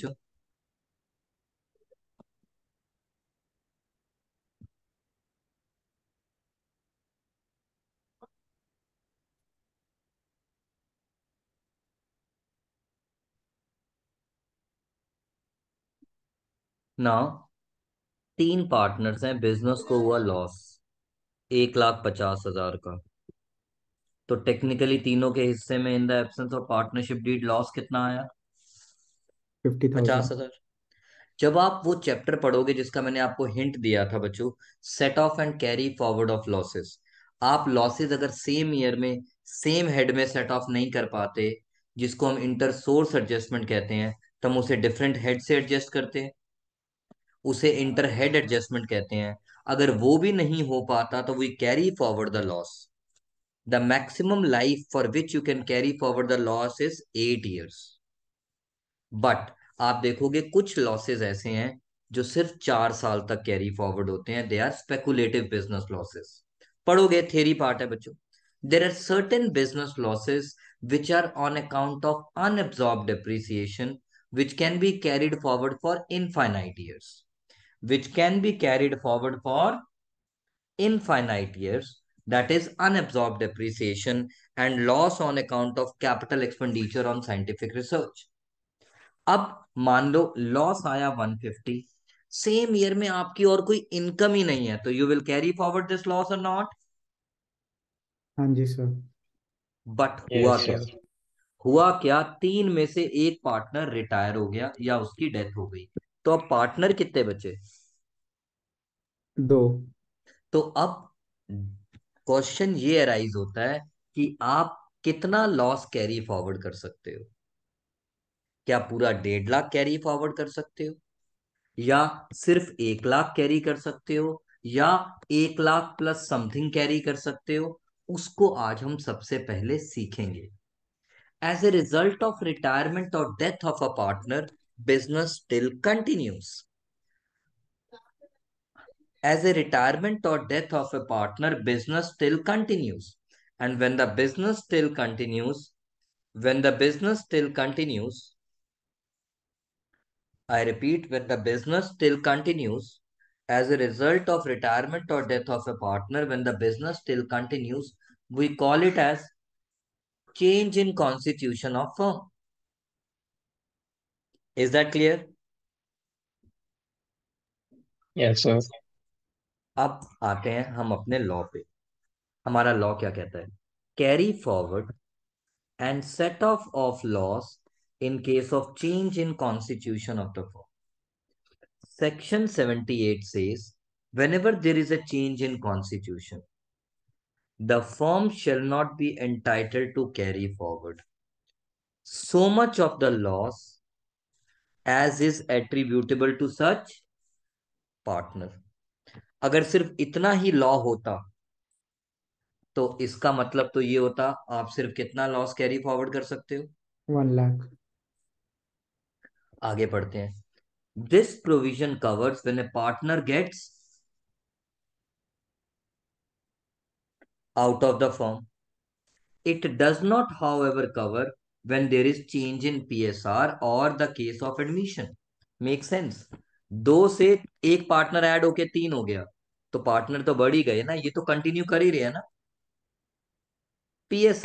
ना तीन पार्टनर्स हैं बिजनेस को हुआ लॉस एक लाख पचास हजार का तो टेक्निकली तीनों के हिस्से में in the absence of partnership deed loss कितना आया फिफ्टी पचास थाउजेंड हजार जब आप वो चैप्टर पढ़ोगे जिसका मैंने आपको हिंट दिया था बच्चों set off and carry forward of losses आप लॉसेस अगर सेम ईयर में सेम हेड में सेट ऑफ नहीं कर पाते जिसको हम इंटर सोर्स एडजस्टमेंट कहते हैं तो हम उसे डिफरेंट हेड से एडजस्ट करते हैं उसे इंटर हेड एडजस्टमेंट कहते हैं अगर वो भी नहीं हो पाता तो we carry forward the loss the maximum life for which you can carry forward the loss is eight years but आप देखोगे कुछ लॉसेस ऐसे हैं जो सिर्फ चार साल तक कैरी फॉरवर्ड होते हैं they are speculative business losses पढ़ोगे थेरी पार्ट है बच्चों there are certain business losses which are on account of unabsorbed depreciation which can be carried forward for infinite years which can be carried forward for infinite years that is unabsorbed depreciation and loss on account of capital expenditure on scientific research अब मान लो loss आया 150 same year में आपकी और कोई income ही नहीं है तो you will carry forward this loss और नॉट हाँ जी सर बट हुआ क्या हुआ क्या तीन में से एक पार्टनर रिटायर हो गया या उसकी डेथ हो गई तो अब पार्टनर कितने बचे दो तो अब क्वेश्चन ये अराइज होता है कि आप कितना लॉस कैरी फॉरवर्ड कर सकते हो क्या पूरा डेढ़ लाख कैरी फॉरवर्ड कर सकते हो या सिर्फ एक लाख कैरी कर सकते हो या एक लाख प्लस समथिंग कैरी कर सकते हो उसको आज हम सबसे पहले सीखेंगे as a result of retirement और death of a partner business still continues as a retirement और death of a partner business still continues and when the business still continues when the business still continues I repeat, when the business still continues, as a result of retirement or death of a partner, when the business still continues, we call it as change in constitution of firm. Is that clear? Yes, sir. अब आते हैं हम अपने law पे हमारा law क्या कहता है carry forward and set off off loss in case of change in constitution of the firm. Section 78 says, whenever there is a change in constitution, the firm shall not be entitled to carry forward so much of the loss as is attributable to such partner. अगर सिर्फ इतना ही law होता तो इसका मतलब तो ये होता आप सिर्फ कितना लॉस कैरी फॉरवर्ड कर सकते हो वन लाख आगे पढ़ते हैं this provision covers when a partner gets out firm it does not however cover when there is change in P S R और the case of admission make sense दो से एक पार्टनर एड होके तीन हो गया तो partner तो बढ़ ही गए ना ये तो कंटिन्यू कर ही रहे हैं ना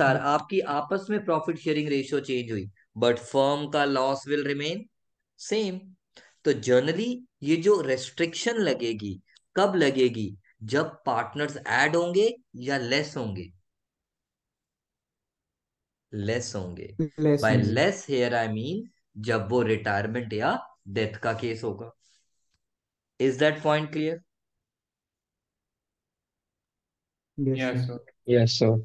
आर आपकी आपस में प्रॉफिट शेयरिंग रेशियो चेंज हुई बट फर्म का लॉस विल रिमेन सेम तो जनरली ये जो रेस्ट्रिक्शन लगेगी कब लगेगी जब पार्टनर्स ऐड होंगे या लेस होंगे लेस होंगे by less here I mean जब वो रिटायरमेंट या डेथ का केस होगा is that point clear yes sir yes sir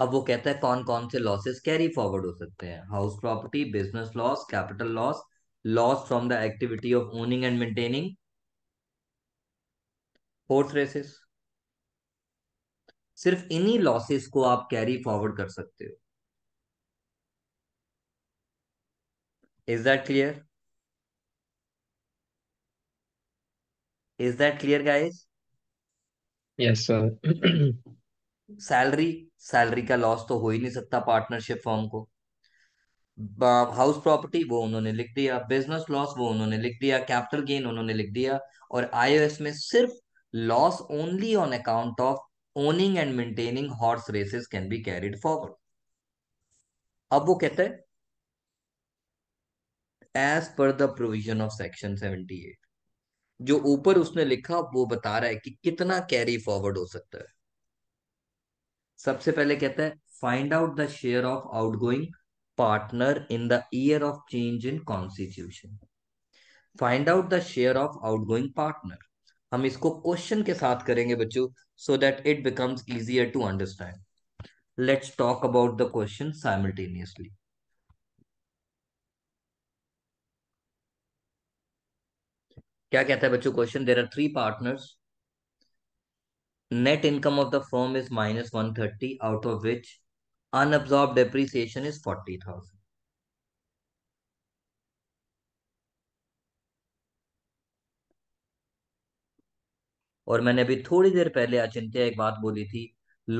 अब वो कहता है कौन कौन से लॉसेस कैरी फॉरवर्ड हो सकते हैं house property business loss capital loss loss from the activity of owning and maintaining फोर्थ रेसेस सिर्फ इन्हीं लॉसेस को आप कैरी फॉरवर्ड कर सकते हो is that clear is that clear guys yes sir salary salary का लॉस तो हो ही नहीं सकता पार्टनरशिप फॉर्म को हाउस प्रॉपर्टी वो उन्होंने लिख दिया बिजनेस लॉस वो उन्होंने लिख दिया कैपिटल गेन उन्होंने लिख दिया और आईओएस में सिर्फ loss only on account of owning and maintaining horse races can be carried forward अब वो कहते हैं as per the provision of section eight जो ऊपर उसने लिखा वो बता रहा है कि कितना कैरी फॉरवर्ड हो सकता है सबसे पहले कहता है find out the share of going partner in the year of change in constitution find out the share of going partner हम इसको क्वेश्चन के साथ करेंगे बच्चों so that it becomes easier to understand let's talk about the question simultaneously क्या कहता है बच्चों question there are three partners net income of the firm is minus 130 out of which unabsorbed depreciation is 40000 और मैंने अभी थोड़ी देर पहले अचिंत्या एक बात बोली थी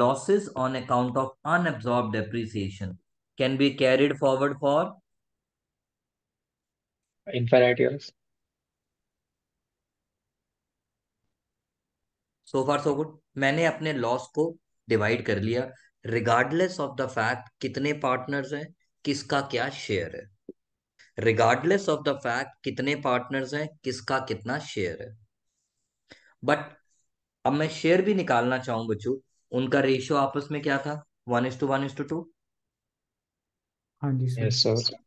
losses on account of unabsorbed depreciation can be carried forward for infinite years so far so good मैंने अपने लॉस को डिवाइड कर लिया रिगार्डलेस ऑफ द फैक्ट कितने पार्टनर्स हैं किसका क्या शेयर है रिगार्डलेस ऑफ द फैक्ट कितने पार्टनर्स हैं किसका कितना शेयर है बट अब मैं शेयर भी निकालना चाहूं बच्चों उनका रेशियो आपस में क्या था one is to one is to two हाँ जी सर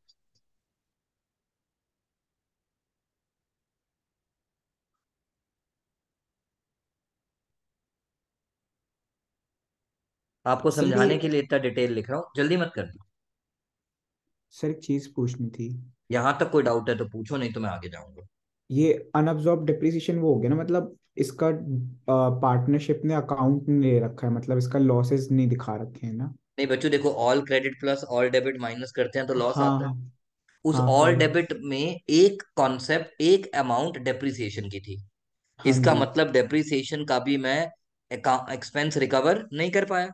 आपको समझाने के लिए इतना डिटेल लिख रहा हूँ जल्दी मत करना सर एक चीज पूछनी थी यहाँ तक कोई डाउट है तो पूछो नहीं तो मैं आगे जाऊंगा ये अनअब्जॉर्ब डिप्रिसिएशन वो हो गया ना मतलब इसका पार्टनरशिप ने अकाउंट नहीं ले रखा है मतलब इसका लॉसेस नहीं दिखा रखे हैं ना नहीं बच्चों देखो all credit plus all debit minus करते हैं तो लॉस हाँ, आता है हाँ। उस ऑल हाँ, डेबिट हाँ, में एक कॉन्सेप्ट एक अमाउंट डेप्रिसिएशन की थी हाँ, इसका हाँ, मतलब डेप्रिसिएशन का भी मैं एक्सपेंस रिकवर नहीं कर पाया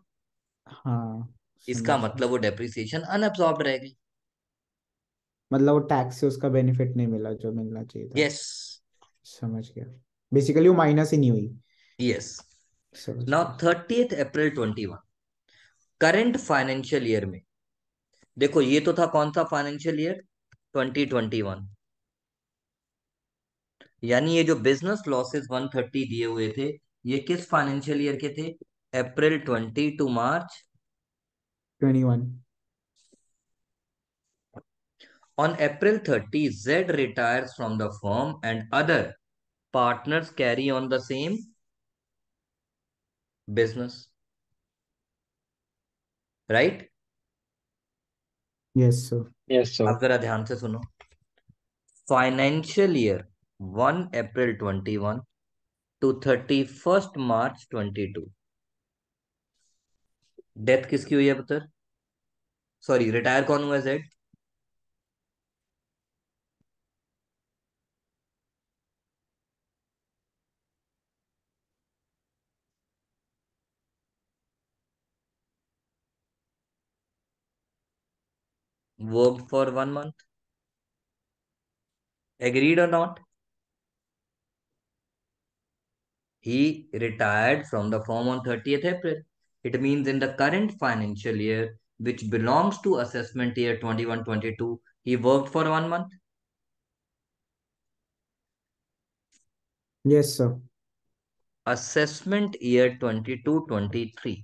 हाँ इसका समझ मतलब वो डेप्रिसिएशन अनअब्सॉर्ब रह गई मतलब वो टैक्स से उसका बेनिफिट नहीं मिला जो मिलना चाहिए था यस समझ गया बेसिकली वो माइनस ही नहीं हुई यस समझ now thirty April twenty one current financial year में देखो ये तो था कौन सा financial year twenty twenty one यानी ये जो बिजनेस लॉसेस वन थर्टी दिए हुए थे ये किस फाइनेंशियल ईयर के थे April 20 to March 21. On April 30, Z retires from the firm and other partners carry on the same business. Right? Yes, sir. Yes, sir. आप जरा ध्यान से सुनो 1 April 21 to 31st March 22. Death किसकी हुई है पुत्र सॉरी रिटायर कौन हुआ Z work for one month agreed और not he retired from the firm on thirtieth April It means in the current financial year, which belongs to assessment year 21-22, he worked for one month? Yes, sir. Assessment year 22-23.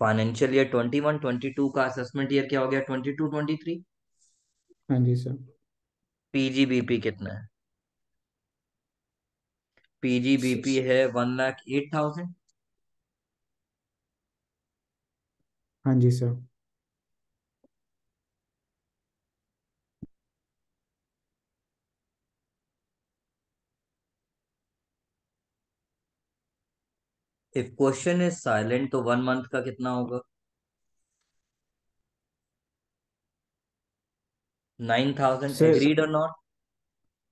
Financial year 21-22 का assessment year क्या हो गया 22-23? हाँ जी sir PGBP कितना है PGBP है one lakh eight thousand हाँ जी sir if question is silent तो वन मंथ का कितना होगा नाइन थाउजेंड एग्रीड और नॉट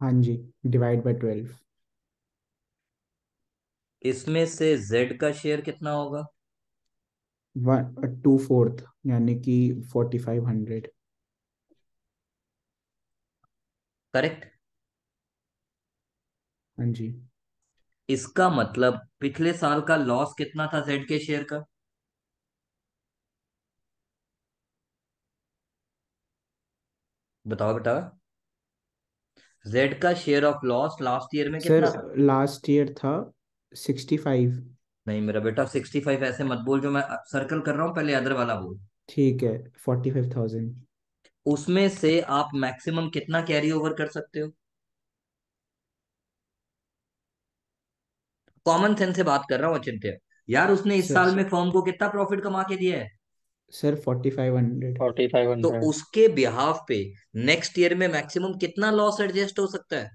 हाँ जी डिवाइड बाय ट्वेल्व इसमें से जेड का शेयर कितना होगा टू फोर्थ यानी कि फोर्टी फाइव हंड्रेड करेक्ट हाँ जी इसका मतलब पिछले साल का लॉस कितना था जेड के शेयर का बताओ बताओ जेड का share of loss last year में कितना सर लास्ट ईयर था सिक्सटी फाइव नहीं मेरा बेटा सिक्सटी फाइव ऐसे मत बोल जो मैं सर्कल कर रहा हूँ पहले अदर वाला बोल ठीक है फोर्टी फाइव थाउजेंड उसमें से आप मैक्सिमम कितना कैरी ओवर कर सकते हो कॉमन सेंस से बात कर रहा हूँ अचिंत्य यार उसने इस सर, साल में फॉर्म को कितना प्रॉफिट कमा के दिया है sir forty five hundred forty five hundred तो उसके बिहाफ पे नेक्स्ट ईयर में मैक्सिमम कितना लॉस एडजस्ट हो सकता है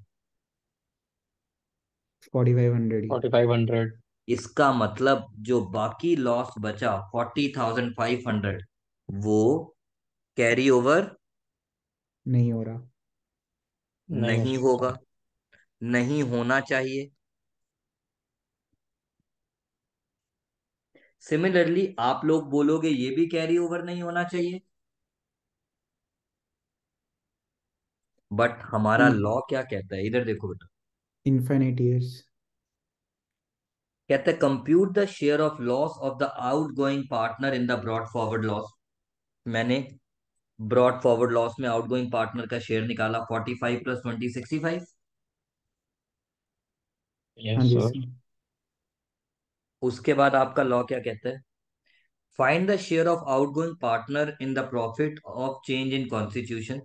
forty five hundred forty five hundred इसका मतलब जो बाकी लॉस बचा फोर्टी थाउजेंड फाइव हंड्रेड वो कैरी ओवर नहीं हो रहा नहीं, नहीं होगा नहीं होना चाहिए सिमिलरली आप लोग बोलोगे ये भी कैरी ओवर नहीं होना चाहिए बट हमारा लॉ hmm. क्या कहता है इधर देखो बेटा इन्फिनिट ईयर्स कहते compute the share of loss of the outgoing partner in the brought forward loss मैंने ब्रॉड फॉरवर्ड लॉस में आउट गोइंग पार्टनर का शेयर निकाला forty five plus twenty sixty five उसके बाद आपका लॉ क्या कहता है find the share of outgoing partner in the profit of change in constitution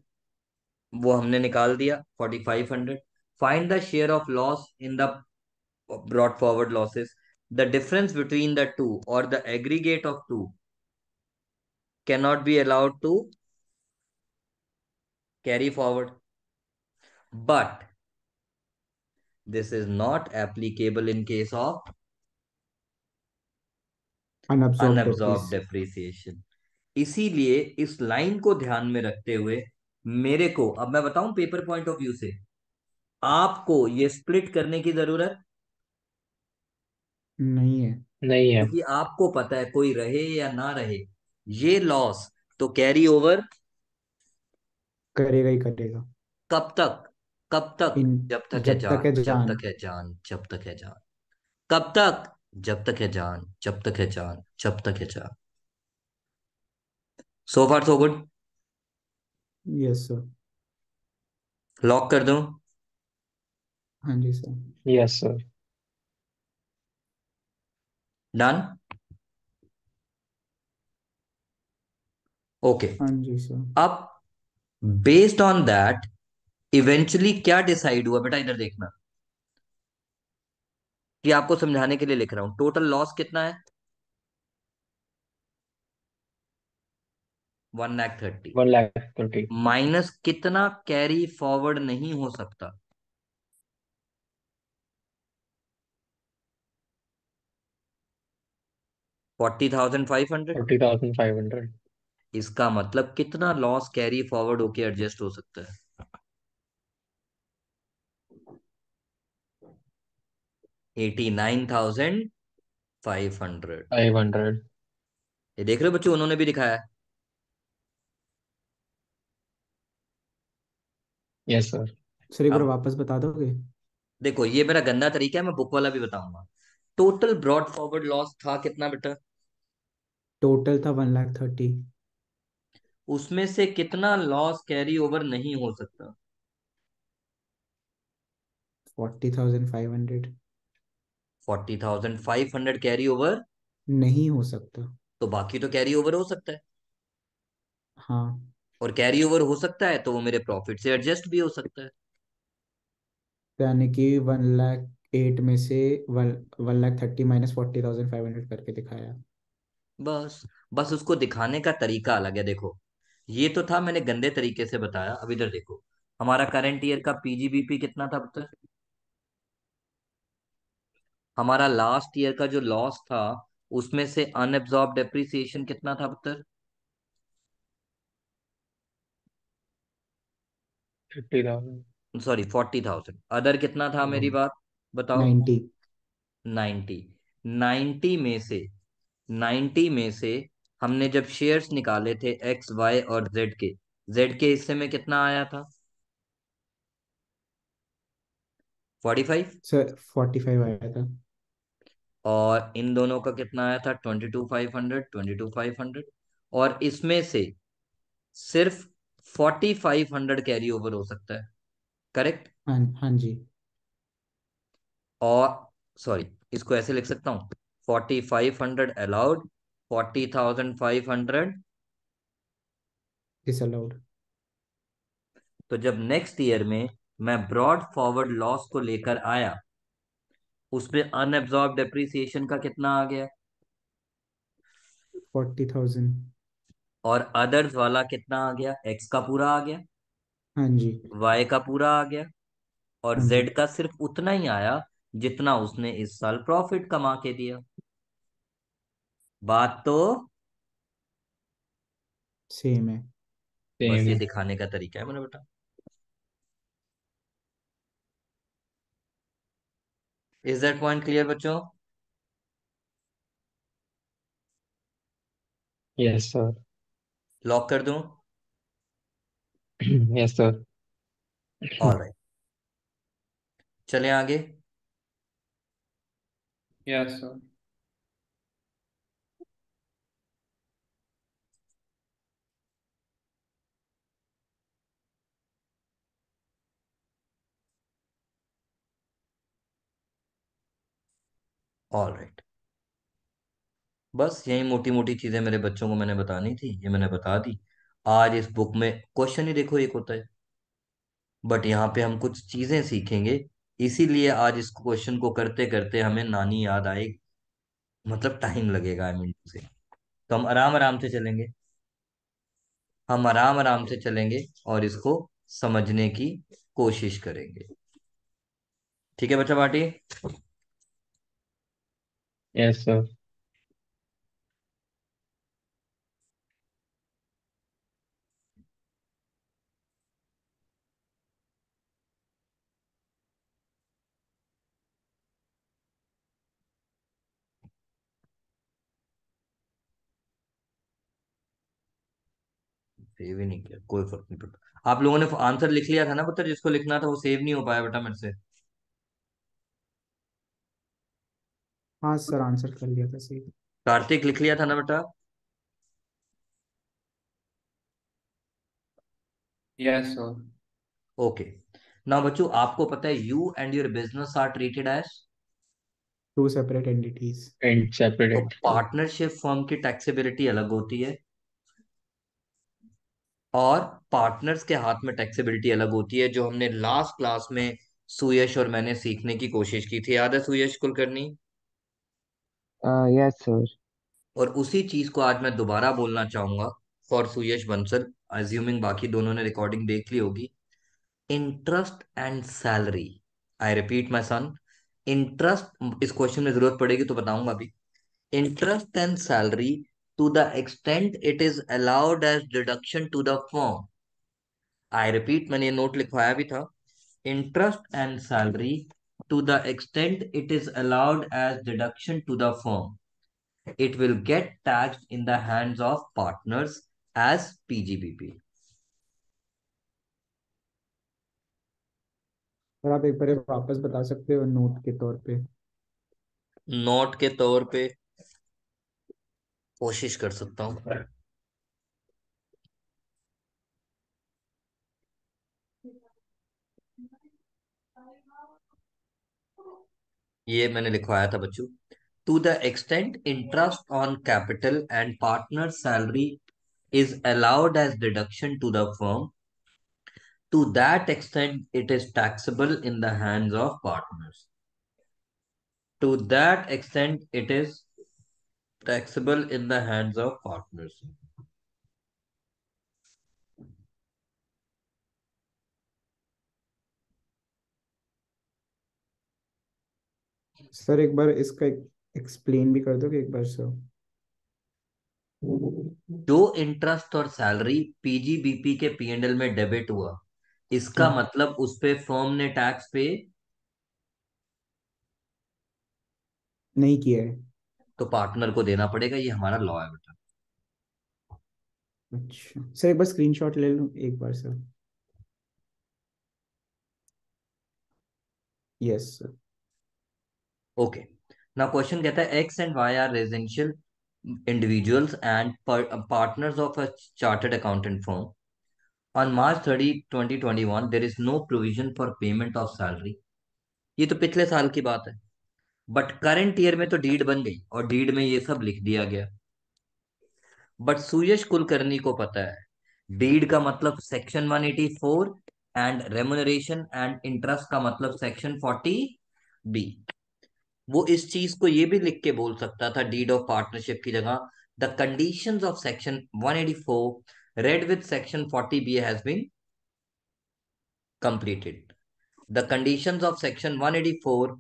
वो हमने निकाल दिया forty five hundred find the share of loss in the brought forward losses the difference between the two or the aggregate of two cannot be allowed to carry forward but this is not applicable in case of unabsorbed, unabsorbed depreciation इसीलिए इस line को ध्यान में रखते हुए मेरे को अब मैं बताऊं पेपर पॉइंट ऑफ व्यू से आपको ये स्प्लिट करने की जरूरत नहीं है नहीं है क्योंकि आपको पता है कोई रहे या ना रहे ये लॉस तो कैरी ओवर करेगा ही करेगा कब तक कब तक इन, जब तक जब है जान तक है जान जब तक है जान जब तक है जान कब तक जब तक है जान जब तक है जान जब तक है जान so far so good yes sir lock कर दो हाँ जी sir yes sir done okay हाँ अब बेस्ड ऑन दैट इवेंचुअली क्या डिसाइड हुआ बेटा इधर देखना कि आपको समझाने के लिए लिख रहा हूं टोटल लॉस कितना है one lakh thirty one lakh thirty minus कितना कैरी फॉरवर्ड नहीं हो सकता forty thousand five hundred forty thousand five hundred इसका मतलब कितना लॉस कैरी फॉरवर्ड होके एडजस्ट हो सकता है eighty nine thousand five hundred five hundred ये देख रहे हो बच्चों उन्होंने भी दिखाया यस सर सर एक बार वापस बता दोगे देखो ये मेरा गंदा तरीका है मैं बुक वाला भी बताऊंगा टोटल ब्रॉड फॉरवर्ड लॉस था कितना बेटा टोटल था वन लाख थर्टी उसमें से कितना लॉस कैरी ओवर नहीं हो सकता forty thousand five hundred forty thousand five hundred carry over नहीं हो सकता तो बाकी तो कैरी ओवर हो सकता है हाँ और कैरी ओवर हो सकता है तो वो मेरे प्रॉफिट से एडजस्ट भी हो सकता है यानी कि वन लाख एट में से one one lakh thirty minus forty thousand five hundred करके दिखाया बस बस उसको दिखाने का तरीका अलग है देखो ये तो था मैंने गंदे तरीके से बताया अब इधर देखो हमारा करंट ईयर का पीजीबीपी कितना था अब हमारा लास्ट ईयर का जो लॉस था उसमें से अनएब्जॉर्ब डेप्रिसिएशन कितना था अब सॉरी फोर्टी थाउजेंड अदर कितना था मेरी hmm. बात बताओ नाइन्टी नाइन्टी नाइन्टी में से 90 में से हमने जब शेयर्स निकाले थे एक्स वाई और जेड के जेड के हिस्से में कितना आया था 45 सर 45 आया था और इन दोनों का कितना आया था 22500 22500 और इसमें से सिर्फ 4500 कैरी ओवर हो सकता है करेक्ट हाँ हाँ जी और सॉरी इसको ऐसे लिख सकता हूँ 4500 allowed 40500 डिसअलाउड तो जब नेक्स्ट ईयर में मैं ब्रॉड फॉरवर्ड लॉस को लेकर आया उस पे अनएब्जॉर्ब डिप्रिसिएशन का कितना आ गया फोर्टी थाउजेंड और अदर्स वाला कितना आ गया एक्स का पूरा आ गया हाँ जी वाई का पूरा आ गया और हाँ जेड का सिर्फ उतना ही आया जितना उसने इस साल प्रॉफिट कमा के दिया बात तो सेम है बस सेम ये दिखाने का तरीका है मैंने बेटा इज दैट पॉइंट क्लियर बच्चों यस सर लॉक कर दू यस सर ऑलराइट चले आगे यस सर ऑल राइट बस यही मोटी मोटी चीजें मेरे बच्चों को मैंने बतानी थी ये मैंने बता दी आज इस बुक में क्वेश्चन ही देखो एक होता है बट यहाँ पे हम कुछ चीजें सीखेंगे इसीलिए आज इस क्वेश्चन को करते करते हमें नानी याद आएगी मतलब टाइम लगेगा आई मीन से तो हम आराम आराम से चलेंगे हम आराम आराम से चलेंगे और इसको समझने की कोशिश करेंगे ठीक है बच्चा पार्टी यस सर सेव ही नहीं किया कोई फर्क नहीं पड़ता आप लोगों ने आंसर लिख लिया था ना पता जिसको लिखना था वो सेव नहीं हो पाया बेटा मेरे से हाँ सर आंसर कर लिया था सही कार्तिक लिख लिया था ना बेटा यस सर ओके ना बच्चों आपको पता है you and your business are treated as two separate entities and separate partnership firm की टैक्सेबिलिटी अलग होती है और पार्टनर्स के हाथ में टैक्सेबिलिटी अलग होती है जो हमने लास्ट क्लास में सुयश और मैंने सीखने की कोशिश की थी याद है Suyash Kulkarni yes uh, sir और उसी चीज को आज मैं दोबारा बोलना चाहूंगा फॉर सुयश बंसल अज्यूमिंग बाकी दोनों ने रिकॉर्डिंग देख ली होगी interest and salary I repeat my son interest इस क्वेश्चन में जरूरत पड़ेगी तो बताऊंगा अभी interest and salary to the extent it is allowed as deduction to the firm I repeat मैंने ये नोट लिखवाया भी था interest and salary to the extent it is allowed as deduction to the firm. It will get taxed in the hands of partners as PGBP. और आप एक बार वापस बता सकते हो नोट के तौर पे नोट के तौर पे कोशिश कर सकता हूँ ये मैंने लिखवाया था बच्चों to the extent interest on capital and partner salary is allowed as deduction to the firm to that extent it is taxable in the hands of partners to that extent it is taxable in the hands of partners sir एक बार इसका explain भी कर कि एक बार sir जो interest और सैलरी पीजीबीपी के पीएनएल में डेबिट हुआ इसका हम्म। मतलब उस पे फर्म ने टैक्स पे नहीं किया है तो पार्टनर को देना पड़ेगा ये हमारा लॉ है बेटा अच्छा सर एक बार स्क्रीनशॉट ले लूं एक बार सर यस सर ओके ना क्वेश्चन कहता है X and Y are residential individuals and partners of a chartered accountant firm on March thirty twenty twenty one there is no provision for payment of salary ये तो पिछले साल की बात है बट करेंट ईयर में तो डीड बन गई और डीड में ये सब लिख दिया गया बट सुयश कुलकर्णी को पता है डीड का मतलब section one eighty four and remuneration and interest का मतलब सेक्शन फोर्टी बी वो इस चीज को ये भी लिख के बोल सकता था डीड ऑफ पार्टनरशिप की जगह the condition of section one eighty four read with section forty B has been completed the condition of section one eighty four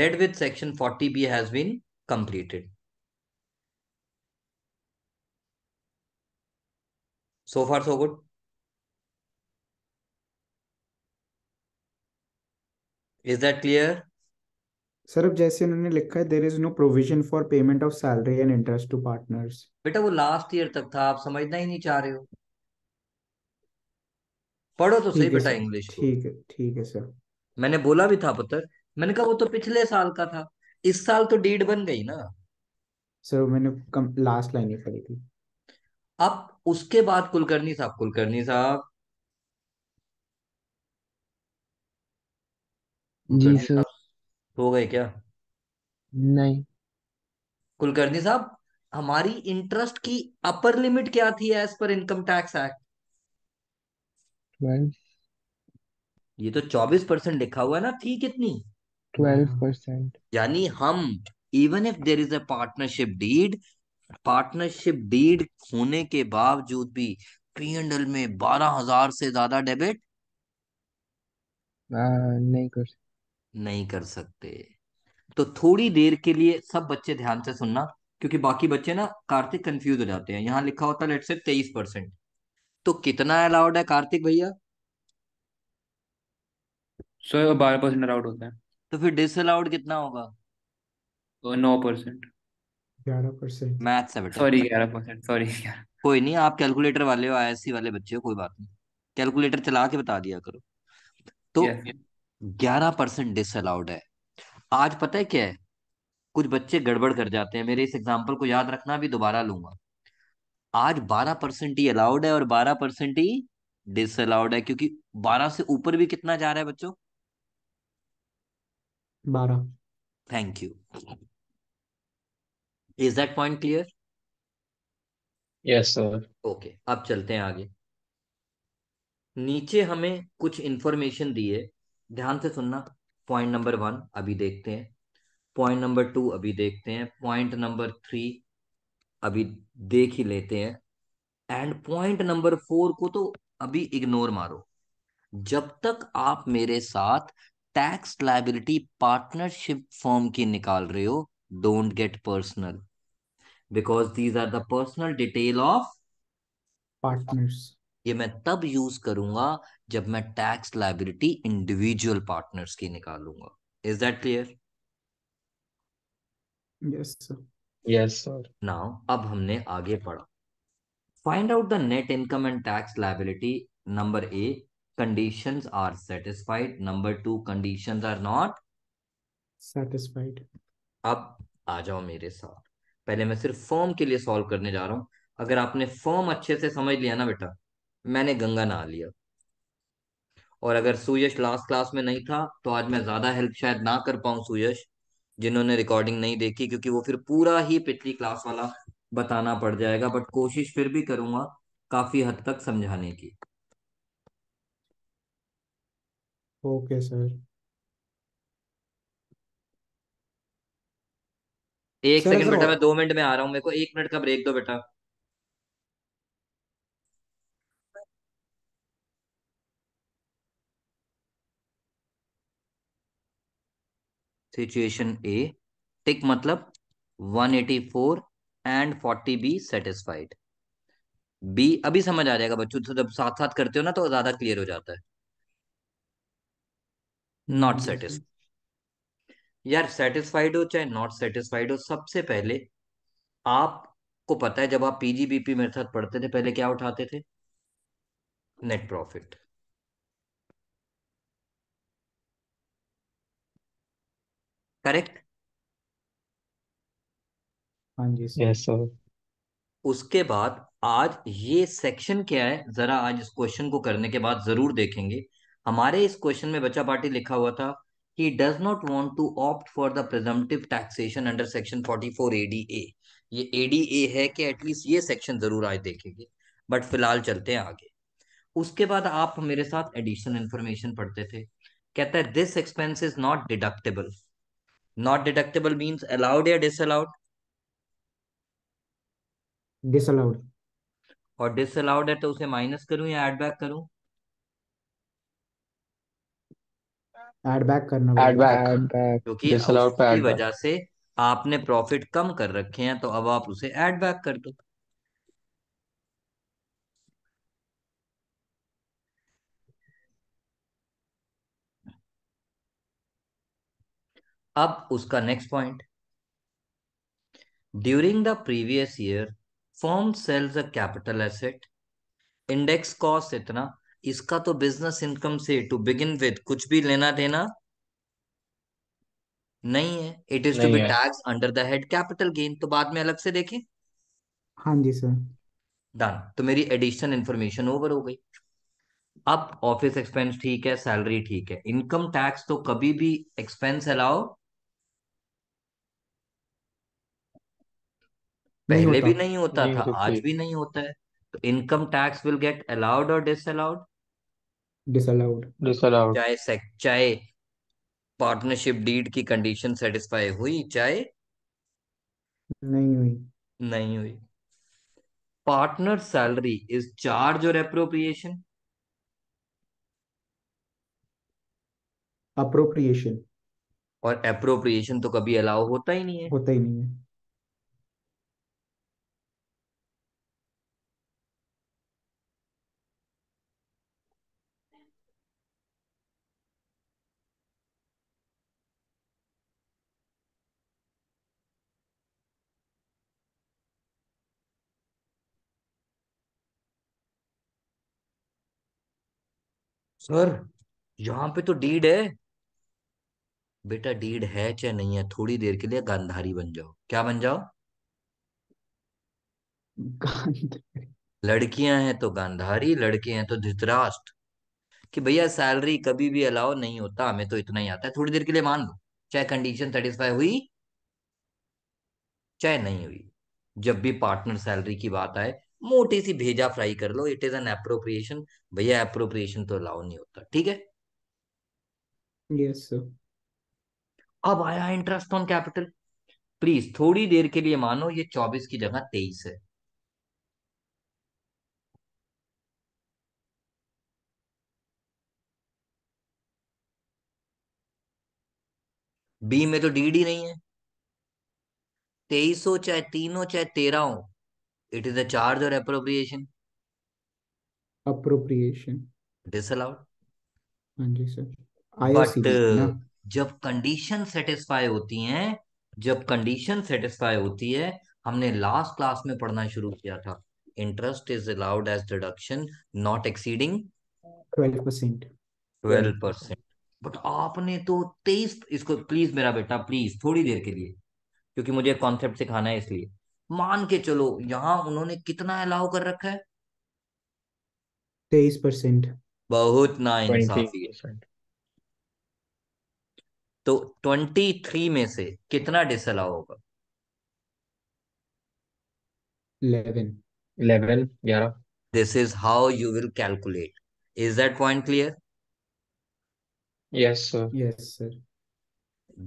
read with section forty B has been completed so far so good is that clear sir अब जैसे उन्होंने लिखा है there is no provision for payment of salary and interest to partners बेटा वो last year तक था आप समझना ही नहीं चाह रहे हो पढ़ो तो सही बेटा इंग्लिश ठीक है ठीक है सर मैंने बोला भी था पुत्र मैंने कहा वो तो पिछले साल का था इस साल तो डीड बन गई ना सर मैंने कम लास्ट लाइन ही पढ़ी थी अब उसके बाद कुलकर्णी साहब कुलकर्णी साहब जी सर हो गए क्या नहीं कुलकर्णी साहब हमारी इंटरेस्ट की अपर लिमिट क्या थी as per income tax act ये तो चौबीस परसेंट लिखा हुआ है ना थी कितनी ट्वेल्व परसेंट यानी हम even if there is a partnership deed partnership deed होने के बावजूद भी पी एंड एल में बारह हजार से ज्यादा डेबिट नहीं कर सकते नहीं कर सकते तो थोड़ी देर के लिए सब बच्चे ध्यान से सुनना क्योंकि बाकी बच्चे ना कार्तिक कंफ्यूज हो जाते हैं यहाँ लिखा होता है लेट से तेईस परसेंट तो कितना अलाउड है कार्तिक भैया बारह परसेंट अलाउड होता है तो फिर डिस अलाउड कितना होगा नौ परसेंट ग्यारह परसेंट मैथ्स है बेटा सॉरी ग्यारह परसेंट सॉरी कोई नहीं आप कैलकुलेटर वाले हो आईएससी वाले बच्चे हो कोई बात नहीं कैलकुलेटर चला के बता दिया करो तो yeah. ग्यारह परसेंट डिस अलाउड है आज पता है क्या है कुछ बच्चे गड़बड़ कर जाते हैं मेरे इस एग्जाम्पल को याद रखना भी दोबारा लूंगा आज बारह परसेंट ही अलाउड है और बारह परसेंट ही अलाउड है क्योंकि बारह से ऊपर भी कितना जा रहा है बच्चों बारह thank you is that point clear yes sir okay अब चलते हैं आगे नीचे हमें कुछ इंफॉर्मेशन दी है ध्यान से सुनना पॉइंट नंबर वन अभी देखते हैं पॉइंट नंबर टू अभी देखते हैं पॉइंट नंबर थ्री अभी देख ही लेते हैं एंड पॉइंट नंबर फोर को तो अभी इग्नोर मारो जब तक आप मेरे साथ टैक्स लाइबिलिटी पार्टनरशिप फॉर्म की निकाल रहे हो don't get personal because these are the personal detail of partners ये मैं तब यूज करूंगा जब मैं टैक्स लाइबिलिटी इंडिविजुअल पार्टनर्स की निकालूंगा is that clear yes sir yes sir now अब हमने आगे पढ़ा find out the net income and tax liability number A condition are satisfied number two conditions are not satisfied अब आ जाओ मेरे साथ पहले मैं सिर्फ फर्म के लिए सॉल्व करने जा रहा हूं अगर आपने फर्म अच्छे से समझ लिया ना बेटा मैंने गंगा नहा लिया और अगर सुयश लास्ट क्लास में नहीं था तो आज मैं ज्यादा हेल्प शायद ना कर पाऊं सुयश जिन्होंने रिकॉर्डिंग नहीं देखी क्योंकि वो फिर पूरा ही पिछली क्लास वाला बताना पड़ जाएगा बट कोशिश फिर भी करूंगा काफी हद तक समझाने की ओके सर एक सेकंड बेटा मैं दो मिनट में आ रहा हूं मेरे को एक मिनट का ब्रेक दो बेटा सिचुएशन ए टिक मतलब 184 eighty four and forty B satisfied B अभी समझ आ जाएगा बच्चों तो जब साथ साथ करते हो ना तो ज्यादा क्लियर हो जाता है नॉट सेटिस्फाइड यार सेटिस्फाइड हो चाहे नॉट सेटिस्फाइड हो सबसे पहले आपको पता है जब आप पीजीबीपी मेरे साथ पढ़ते थे पहले क्या उठाते थे नेट प्रॉफिट करेक्ट हाँ जी सर yes, उसके बाद आज ये सेक्शन क्या है जरा आज इस क्वेश्चन को करने के बाद जरूर देखेंगे हमारे इस क्वेश्चन में बच्चा पार्टी लिखा हुआ था he does not want to opt for the presumptive taxation under section 44 ए ये ADA है कि एटलीस्ट ये सेक्शन जरूर आज देखेंगे बट फिलहाल चलते हैं आगे उसके बाद आप मेरे साथ एडिशनल इंफॉर्मेशन पढ़ते थे कहता है this expense is not deductible Not deductible means allowed or disallowed? Disallowed. और disallowed है तो उसे माइनस करूं या एड बैक करूं? एड बैक करना add back क्योंकि disallowed पे उसकी add back। वजह से आपने प्रॉफिट कम कर रखे हैं तो अब आप उसे एड बैक कर दो अब उसका next point during the previous year firm sells a capital asset index cost इतना इसका तो बिजनेस इनकम से टू बिगिन विद कुछ भी लेना देना नहीं है it is to be tax under the head capital gain तो बाद में अलग से देखें हाँ जी सर डन तो मेरी एडिशनल इंफॉर्मेशन ओवर हो गई अब ऑफिस एक्सपेंस ठीक है सैलरी ठीक है इनकम टैक्स तो कभी भी एक्सपेंस अलाउ नहीं पहले भी नहीं होता नहीं था आज भी नहीं होता है तो income tax will get allowed और डिसअलाउड डिसअलाउड डिसअलाउड चाहे सेक चाहे पार्टनरशिप डीड की कंडीशन सेटिस्फाई हुई चाहे नहीं हुई नहीं हुई पार्टनर सैलरी इज चार्ज और अप्रोप्रिएशन अप्रोप्रिएशन और अप्रोप्रिएशन तो कभी अलाउ होता ही नहीं है होता ही नहीं है सर यहाँ पे तो डीड है बेटा डीड है चाहे नहीं है थोड़ी देर के लिए गांधारी बन जाओ क्या बन जाओ लड़कियां हैं तो गांधारी लड़के हैं तो धृतराष्ट्र कि भैया सैलरी कभी भी अलाउ नहीं होता हमें तो इतना ही आता है थोड़ी देर के लिए मान लो चाहे कंडीशन सेटिस्फाई हुई चाहे नहीं हुई जब भी पार्टनर सैलरी की बात आए मोटी सी भेजा फ्राई कर लो इट इज एन अप्रोप्रिएशन भैया अप्रोप्रिएशन तो अलाउ नहीं होता ठीक है यस yes, अब आया इंटरेस्ट ऑन कैपिटल प्लीज थोड़ी देर के लिए मानो ये चौबीस की जगह तेईस है बी में तो डीडी नहीं है तेईस हो चाहे तीन हो चाहे तेरह हो It is a charge or appropriation? Appropriation. Disallowed. हाँ जी सर. बट uh, जब कंडीशन सेटिस्फाई होती हैं जब कंडीशन सेटिस्फाई होती है हमने लास्ट क्लास में पढ़ना शुरू किया था interest is allowed as deduction not exceeding twelve percent twelve percent but आपने तो तेईस इसको प्लीज मेरा बेटा प्लीज थोड़ी देर के लिए क्योंकि मुझे कॉन्सेप्ट सिखाना है इसलिए मान के चलो यहाँ उन्होंने कितना अलाउ कर रखा है तेईस परसेंट बहुत ना तो ट्वेंटी थ्री में से कितना डिसअलाउ होगा इलेवन इलेवन ग्यारह this is how you will calculate is that point clear yes sir yes sir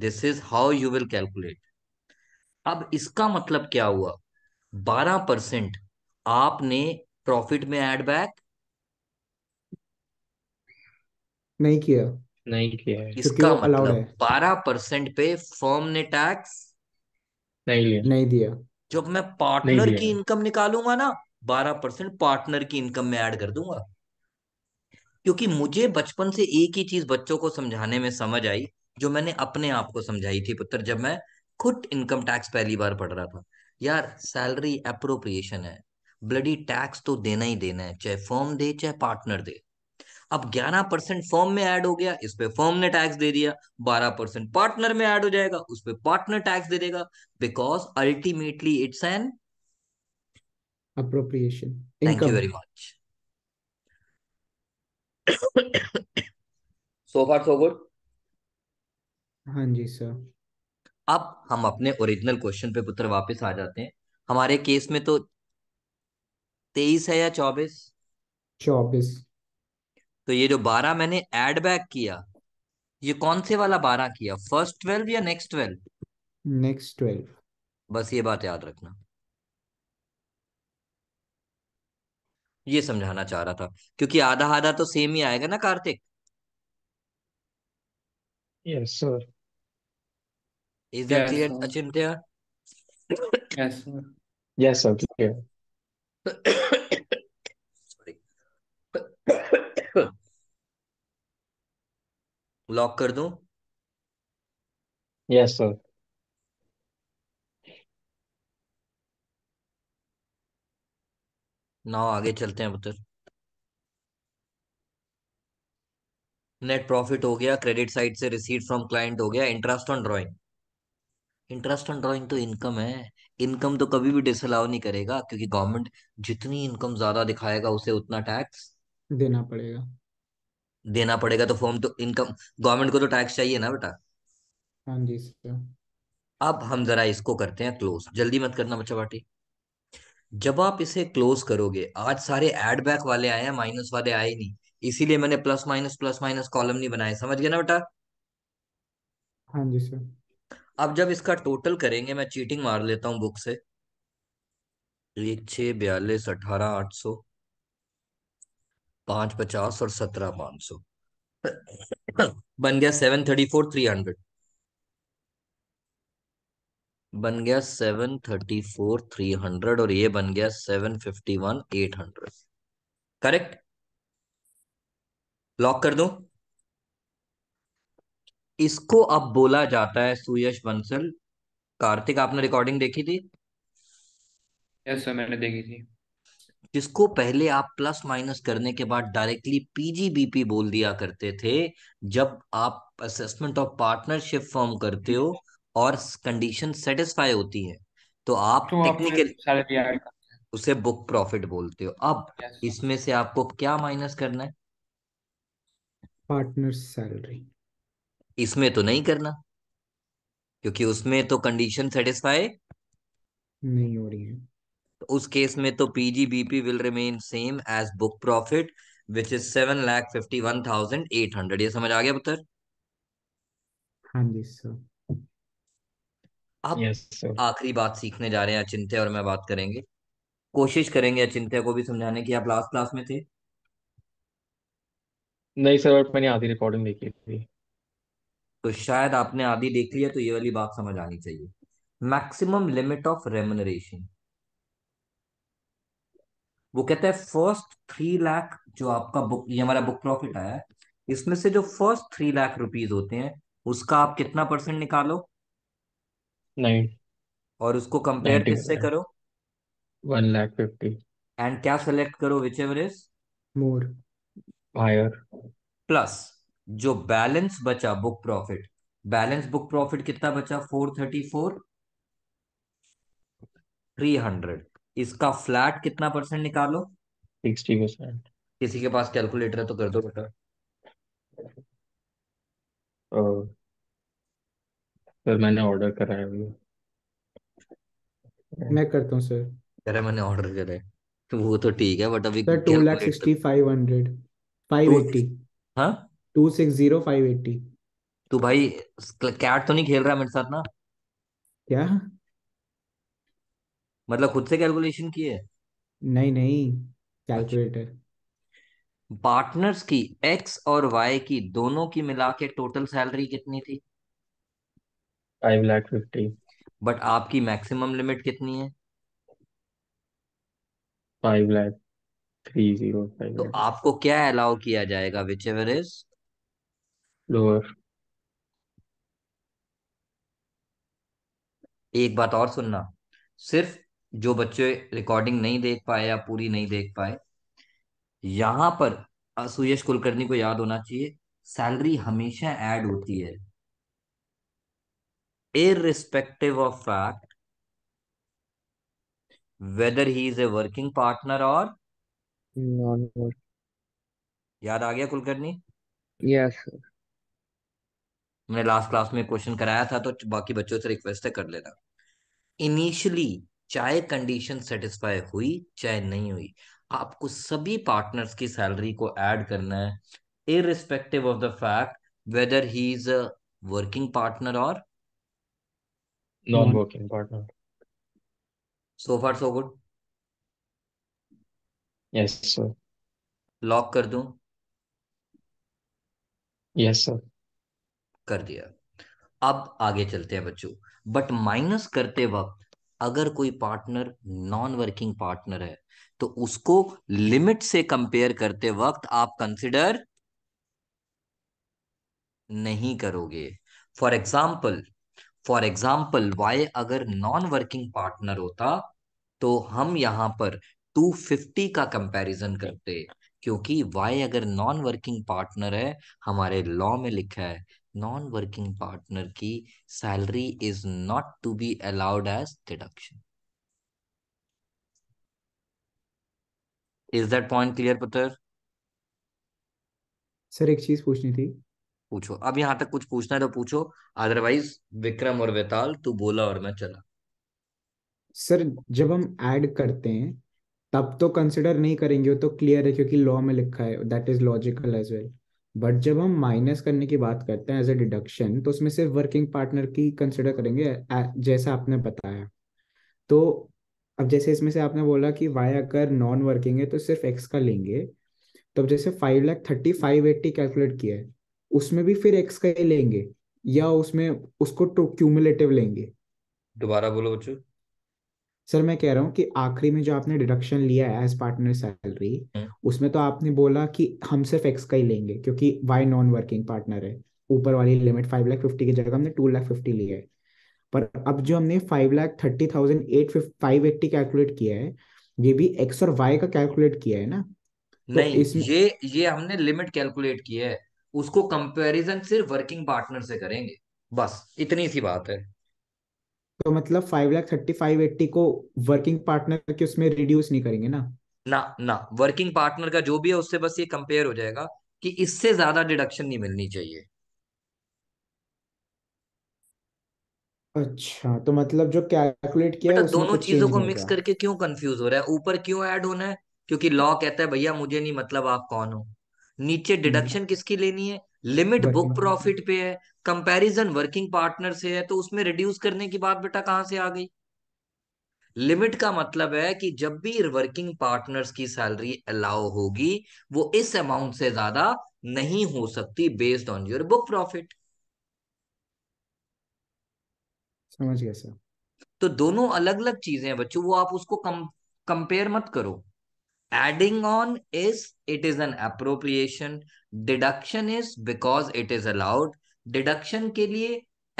this is how you will calculate अब इसका मतलब क्या हुआ बारह परसेंट आपने प्रॉफिट में एड बैक नहीं किया नहीं किया इसका मतलब बारह परसेंट पे फर्म ने टैक्स नहीं लिया नहीं दिया जब मैं पार्टनर की इनकम निकालूंगा ना बारह परसेंट पार्टनर की इनकम में ऐड कर दूंगा क्योंकि मुझे बचपन से एक ही चीज बच्चों को समझाने में समझ आई जो मैंने अपने आप को समझाई थी पुत्र जब मैं खुद इनकम टैक्स पहली बार पढ़ रहा था यार सैलरी अप्रोप्रिएशन है ब्लडी टैक्स तो देना ही देना है चाहे फॉर्म दे चाहे पार्टनर दे अब 11 परसेंट फॉर्म में ऐड हो गया इस पे फॉर्म ने टैक्स दे दिया 12 परसेंट पार्टनर में ऐड हो जाएगा उस पे पार्टनर टैक्स दे देगा because ultimately it's an appropriation thank you very much so far so good हाँ जी सर अब हम अपने ओरिजिनल क्वेश्चन पे पुत्र वापस आ जाते हैं हमारे केस में तो तेईस है या चौबीस चौबीस तो ये जो बारह मैंने एड बैक किया ये कौन से वाला बारह किया फर्स्ट ट्वेल्व या नेक्स्ट ट्वेल्व नेक्स्ट ट्वेल्व बस ये बात याद रखना ये समझाना चाह रहा था क्योंकि आधा आधा तो सेम ही आएगा ना Kartik yes yes, sir Is that yes, clear, sir. Achintya? Yes, sir. Yes, sir. Clear. Sorry. Lock कर दूं? Yes, sir. Now, आगे चलते हैं पुत्र नेट प्रॉफिट हो गया क्रेडिट साइड से रिसीट फ्रॉम क्लाइंट हो गया interest on drawing interest on drawing तो इनकम है इनकम तो कभी भी डिसअलाउ नहीं करेगा क्योंकि गवर्नमेंट जितनी इनकम ज्यादा दिखाएगा उसे उतना टैक्स देना पड़ेगा देना पड़ेगा तो फॉर्म तो इनकम गवर्नमेंट को तो टैक्स चाहिए ना बेटा हाँ जी सर अब हम जरा इसको करते हैं क्लोज जल्दी मत करना बच्चा पार्टी जब आप इसे क्लोज करोगे आज सारे एड बैक वाले आए हैं माइनस वाले आए नहीं इसीलिए मैंने plus minus plus minus column नहीं बनाए समझ गए ना बेटा हाँ जी सर अब जब इसका टोटल करेंगे मैं चीटिंग मार लेता हूं बुक से एक छ बयालीस अठारह आठ सौ पांच पचास और सत्रह पांच सौ बन गया seven thirty four three hundred बन गया seven thirty four three hundred और ये बन गया seven fifty one eight hundred correct lock कर दूं इसको अब बोला जाता है सुयश बंसल कार्तिक आपने रिकॉर्डिंग देखी थी यस सर मैंने देखी थी जिसको पहले आप प्लस माइनस करने के बाद डायरेक्टली पीजीबीपी बोल दिया करते थे जब आप असेसमेंट ऑफ पार्टनरशिप फॉर्म करते हो और कंडीशन सेटिस्फाई होती है तो आप तो टेक्निकल उसे बुक प्रॉफिट बोलते हो अब इसमें से आपको क्या माइनस करना है पार्टनर सैलरी इसमें तो नहीं करना क्योंकि उसमें तो कंडीशन सेटिस्फाई नहीं हो रही है तो उस केस में तो PGBP will remain same as book profit which is seven lakh fifty one thousand eight hundred ये समझ आ गया पुत्र हाँ जी सर अब yes, आखिरी बात सीखने जा रहे हैं अचिंत्य और मैं बात करेंगे कोशिश करेंगे अचिंत्य को भी समझाने की आप लास्ट क्लास में थे नहीं सर मैंने आधी रिकॉर्डिंग देखी थी तो शायद आपने आधी देख लिया तो ये वाली बात समझ आनी चाहिए मैक्सिमम लिमिट ऑफ रेमुनरेशन वो कहता है फर्स्ट थ्री लाख जो आपका बुक ये हमारा बुक प्रॉफिट आया है इसमें से जो फर्स्ट थ्री लाख रुपीज होते हैं उसका आप कितना परसेंट निकालो नहीं और उसको कंपेयर किससे करो वन लाख फिफ्टी एंड क्या सेलेक्ट करो whichever is more higher plus जो बैलेंस बचा book profit balance book profit कितना बचा four thirty four three hundred इसका फ्लैट कितना परसेंट निकालो सिक्सटी परसेंट किसी के पास कैलकुलेटर है तो कर दो बेटा सर मैंने ऑर्डर करा है मैं करता हूँ सर करा मैंने ऑर्डर करा है तो वो तो ठीक है बट अभी sir two lakh sixty five hundred five eighty हाँ two six zero five eighty तू भाई कैट तो नहीं खेल रहा मेरे साथ ना क्या मतलब खुद से कैलकुलेशन की है नहीं नहीं कैलकुलेटर पार्टनर्स अच्छा। की एक्स और वाई की दोनों की मिला के टोटल सैलरी कितनी थी फाइव लाख फिफ्टी बट आपकी मैक्सिमम लिमिट कितनी है फाइव लाख थ्री जीरो तो आपको क्या अलाउ किया जाएगा विच एवर इज लोअर एक बात और सुनना सिर्फ जो बच्चे रिकॉर्डिंग नहीं देख पाए या पूरी नहीं देख पाए यहां पर सुयश कुलकर्णी को याद होना चाहिए सैलरी हमेशा ऐड होती है irrespective of fact whether he is a working partner और याद आ गया कुलकर्णी यस yes, मैंने लास्ट क्लास में क्वेश्चन कराया था तो बाकी बच्चों से रिक्वेस्ट है कर लेना इनिशियली चाहे कंडीशन सेटिस्फाई हुई चाहे नहीं हुई आपको सभी पार्टनर्स की सैलरी को ऐड करना है irrespective of the fact whether he is a working partner और non working partner so far so good yes sir lock कर दूं यस सर कर दिया अब आगे चलते हैं बच्चों बट माइनस करते वक्त अगर कोई पार्टनर नॉन वर्किंग पार्टनर है तो उसको लिमिट से कंपेयर करते वक्त आप कंसिडर नहीं करोगे for example for example Y अगर नॉन वर्किंग पार्टनर होता तो हम यहां पर 250 का कंपैरिजन करते क्योंकि वाई अगर नॉन वर्किंग पार्टनर है हमारे लॉ में लिखा है नॉन वर्किंग पार्टनर की salary is not to be allowed as deduction is that point clear पुत्र सर एक चीज पूछनी थी पूछो अब यहां तक कुछ पूछना है तो पूछो अदरवाइज विक्रम और वेताल तू बोला और मैं चला सर जब हम ऐड करते हैं तब तो कंसिडर नहीं करेंगे तो क्लियर है क्योंकि लॉ में लिखा है that is logical as well but जब हम माइनस करने की बात करते हैं एज ए डिडक्शन तो उसमें सिर्फ वर्किंग पार्टनर की कंसिडर करेंगे जैसा आपने बताया तो अब जैसे इसमें से आपने बोला कि वाई अगर नॉन वर्किंग है तो सिर्फ एक्स का लेंगे तो अब जैसे five lakh thirty five eighty calculate किया है उसमें भी फिर एक्स का ही लेंगे या उसमें उसको क्यूमुलेटिव लेंगे दोबारा बोलो बच्चों सर मैं कह रहा हूँ कि आखिरी में जो आपने डिडक्शन लिया है एज पार्टनर सैलरी उसमें तो आपने बोला कि हम सिर्फ एक्स का ही लेंगे क्योंकि वाई नॉन वर्किंग पार्टनर है ऊपर वाली लिमिट फाइव लाख फिफ्टी की जगह हमने टू लाख फिफ्टी लिया है पर अब जो हमने five lakh thirty thousand eight five eighty calculate किया है ये भी एक्स और वाई का कैलकुलेट किया है ना तो नहीं तो इसमें... ये ये हमने लिमिट कैलकुलेट की है उसको कंपैरिजन सिर्फ वर्किंग पार्टनर से करेंगे बस इतनी सी बात है तो मतलब five lakh thirty five eighty को वर्किंग पार्टनर के उसमें रिड्यूस नहीं करेंगे ना ना ना वर्किंग पार्टनर का जो भी है उससे बस ये कंपेयर हो जाएगा कि इससे ज्यादा डिडक्शन नहीं मिलनी चाहिए अच्छा तो मतलब जो कैलकुलेट किया बेटा दोनों चीजों को मिक्स करके क्यों कंफ्यूज हो रहा है ऊपर क्यों ऐड होना है क्योंकि लॉ कहता है भैया मुझे नहीं मतलब आप कौन हो नीचे डिडक्शन हम्म। किसकी लेनी है लिमिट बुक प्रॉफिट पे है कंपैरिजन वर्किंग पार्टनर से है तो उसमें रिड्यूस करने की बात बेटा कहां से आ गई लिमिट का मतलब है कि जब भी वर्किंग पार्टनर्स की सैलरी अलाउ होगी वो इस अमाउंट से ज्यादा नहीं हो सकती based on your book profit समझ गया सर तो दोनों अलग अलग चीजें हैं बच्चों वो आप उसको कम कंपेयर मत करो adding on is it is an appropriation deduction is because it is allowed deduction के लिए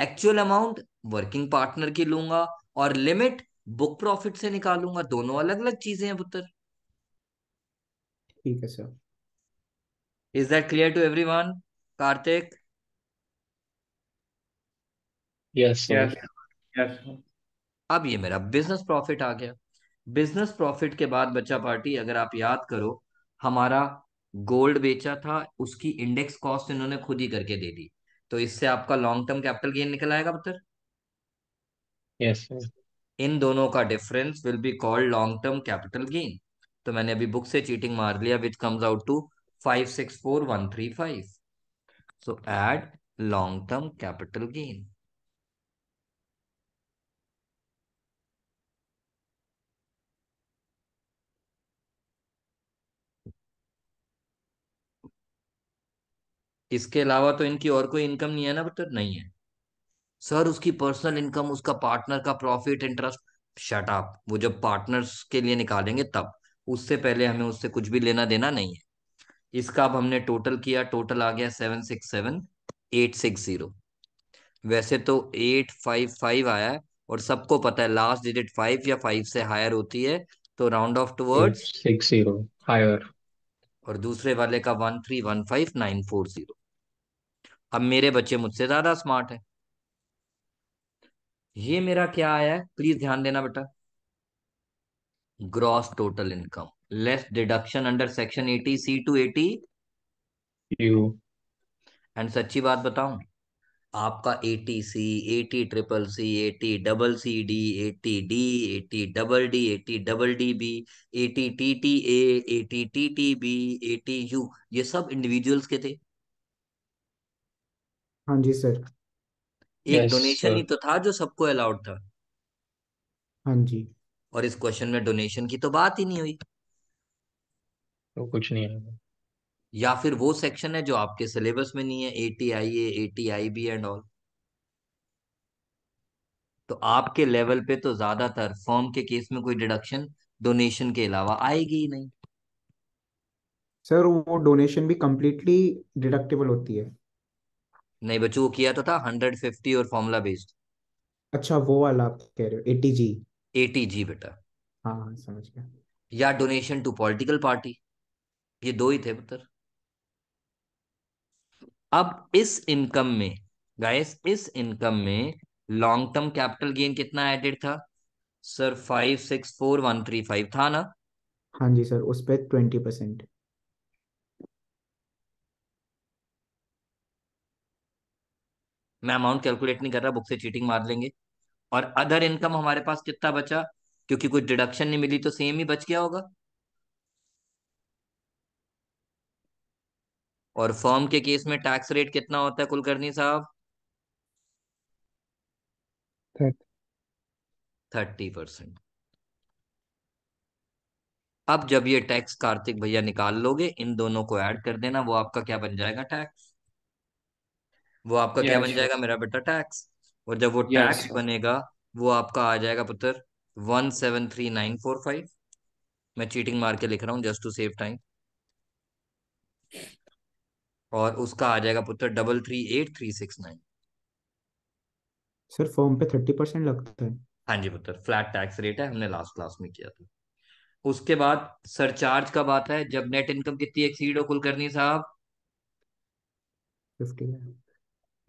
एक्चुअल अमाउंट वर्किंग पार्टनर की लूंगा और लिमिट बुक प्रॉफिट से निकालूंगा दोनों अलग अलग चीजें हैं पुत्र ठीक है sir is that clear to everyone Kartik yes yes अब ये मेरा बिजनेस प्रॉफिट आ गया बिजनेस प्रॉफिट के बाद बच्चा पार्टी अगर आप याद करो हमारा गोल्ड बेचा था उसकी इंडेक्स कॉस्ट इन्होंने खुद ही करके दे दी तो इससे आपका लॉन्ग टर्म कैपिटल गेन निकल आएगा पत्थर yes, इन दोनों का difference will be called long term capital gain तो मैंने अभी बुक से चीटिंग मार लिया which comes out to five six four one three five so add long term capital gain इसके अलावा तो इनकी और कोई इनकम नहीं है ना बट नहीं है सर उसकी पर्सनल इनकम उसका पार्टनर का प्रॉफिट इंटरेस्ट शट अप वो जब पार्टनर्स के लिए निकालेंगे तब उससे पहले हमें उससे कुछ भी लेना देना नहीं है इसका अब हमने टोटल किया टोटल आ गया seven six seven eight six zero वैसे तो एट फाइव फाइव आया है और सबको पता है लास्ट डिजिट फाइव या फाइव से हायर होती है तो round off word six zero higher और दूसरे वाले का one three one five nine four zero अब मेरे बच्चे मुझसे ज्यादा स्मार्ट है ये मेरा क्या आया है प्लीज ध्यान देना बेटा gross total income less deduction under section eighty C to eighty and सच्ची बात बताऊं आपका eighty C eighty triple C eighty double C D eighty D eighty double D eighty double D B eighty T T A eighty T T B eighty U ये सब individuals के थे हाँ जी सर एक डोनेशन ही तो था जो सबको अलाउड था हाँ जी और इस क्वेश्चन में डोनेशन की तो बात ही नहीं हुई तो कुछ नहीं आएगा या फिर वो सेक्शन है जो आपके सिलेबस में नहीं है T I B and all तो आपके लेवल पे तो ज्यादातर फॉर्म के केस में कोई डिडक्शन डोनेशन के अलावा आएगी ही नहीं सर वो डोनेशन भी कम्प्लीटली डिडक्टेबल होती है नहीं बच्चों वो किया तो था हंड्रेड फिफ्टी और फॉर्मूला बेस्ड अच्छा वो वाला आप कह रहे हो एटी जी एटी जी बेटा हाँ हाँ समझ गया या डोनेशन टू पॉलिटिकल पार्टी ये दो ही थे पुत्र अब इस इनकम में गाइस इस इनकम में लॉन्ग टर्म कैपिटल गेन कितना एडेड था sir five six four one three five था ना हाँ जी सर उस पर ट्वेंटी परसेंट मैं अमाउंट कैलकुलेट नहीं कर रहा बुक से चीटिंग मार लेंगे और अदर इनकम हमारे पास कितना बचा क्योंकि कोई डिडक्शन नहीं मिली तो सेम ही बच गया होगा और फॉर्म के केस में टैक्स रेट कितना होता है कुलकर्णी साहब थर्टी परसेंट अब जब ये टैक्स कार्तिक भैया निकाल लोगे इन दोनों को ऐड कर देना वो आपका क्या बन जाएगा टैक्स वो आपका क्या बन जाएगा मेरा बेटा टैक्स और जब वो टैक्स बनेगा वो आपका आ जाएगा पुत्र one seven three nine four five मैं चीटिंग मार के लिख रहा हूँ जस्ट टू सेव टाइम और उसका आ जाएगा पुत्र double three eight three six nine sir firm पे थर्टी परसेंट लगता है हाँ जी पुत्र फ्लैट टैक्स रेट है हमने लास्ट क्लास में किया था उसके बाद सरचार्ज का बात है जब नेट इनकम कितनी एक्सीड हो कुल करनी साहब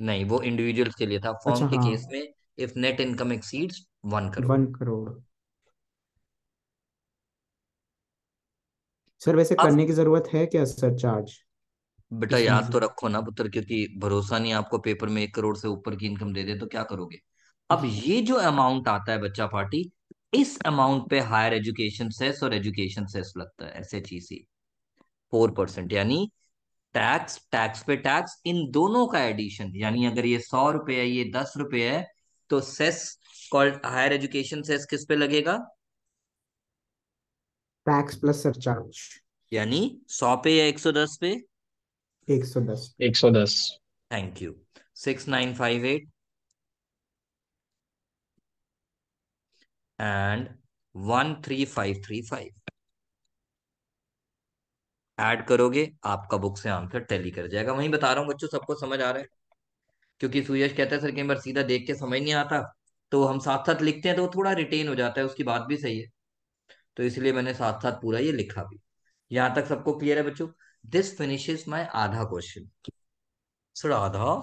नहीं वो इंडिविजुअल के लिए था फॉर्म अच्छा के हाँ केस में if net income exceeds one crore one crore sir वैसे अब करने की जरूरत है क्या सर चार्ज बेटा याद तो रखो ना पुत्र क्योंकि भरोसा नहीं आपको पेपर में एक करोड़ से ऊपर की इनकम दे दे तो क्या करोगे अब ये जो अमाउंट आता है बच्चा पार्टी इस अमाउंट पे हायर एजुकेशन सेस और एजुकेशन सेस लगता है S H E C four percent यानी टैक्स टैक्स पे टैक्स इन दोनों का एडिशन यानी अगर ये सौ रुपए है ये दस रुपए है तो cess called higher education cess किस पे लगेगा टैक्स प्लस सरचार्ज यानी सौ पे या एक सौ दस पे एक सौ दस एक सौ दस thank you six nine five eight and one three five three five add करोगे आपका बुक से आंसर टैली कर जाएगा वहीं बता रहा हूँ बच्चों सबको समझ आ रहा है क्योंकि सुयश कहता है सर कई बार सीधा देख के समझ नहीं आता तो हम साथ साथ लिखते हैं तो थोड़ा रिटेन हो जाता है उसकी बात भी सही है तो इसलिए मैंने साथ साथ पूरा ये लिखा भी यहाँ तक सबको क्लियर है बच्चों दिस फिनिशेस माई आधा क्वेश्चन सर आधा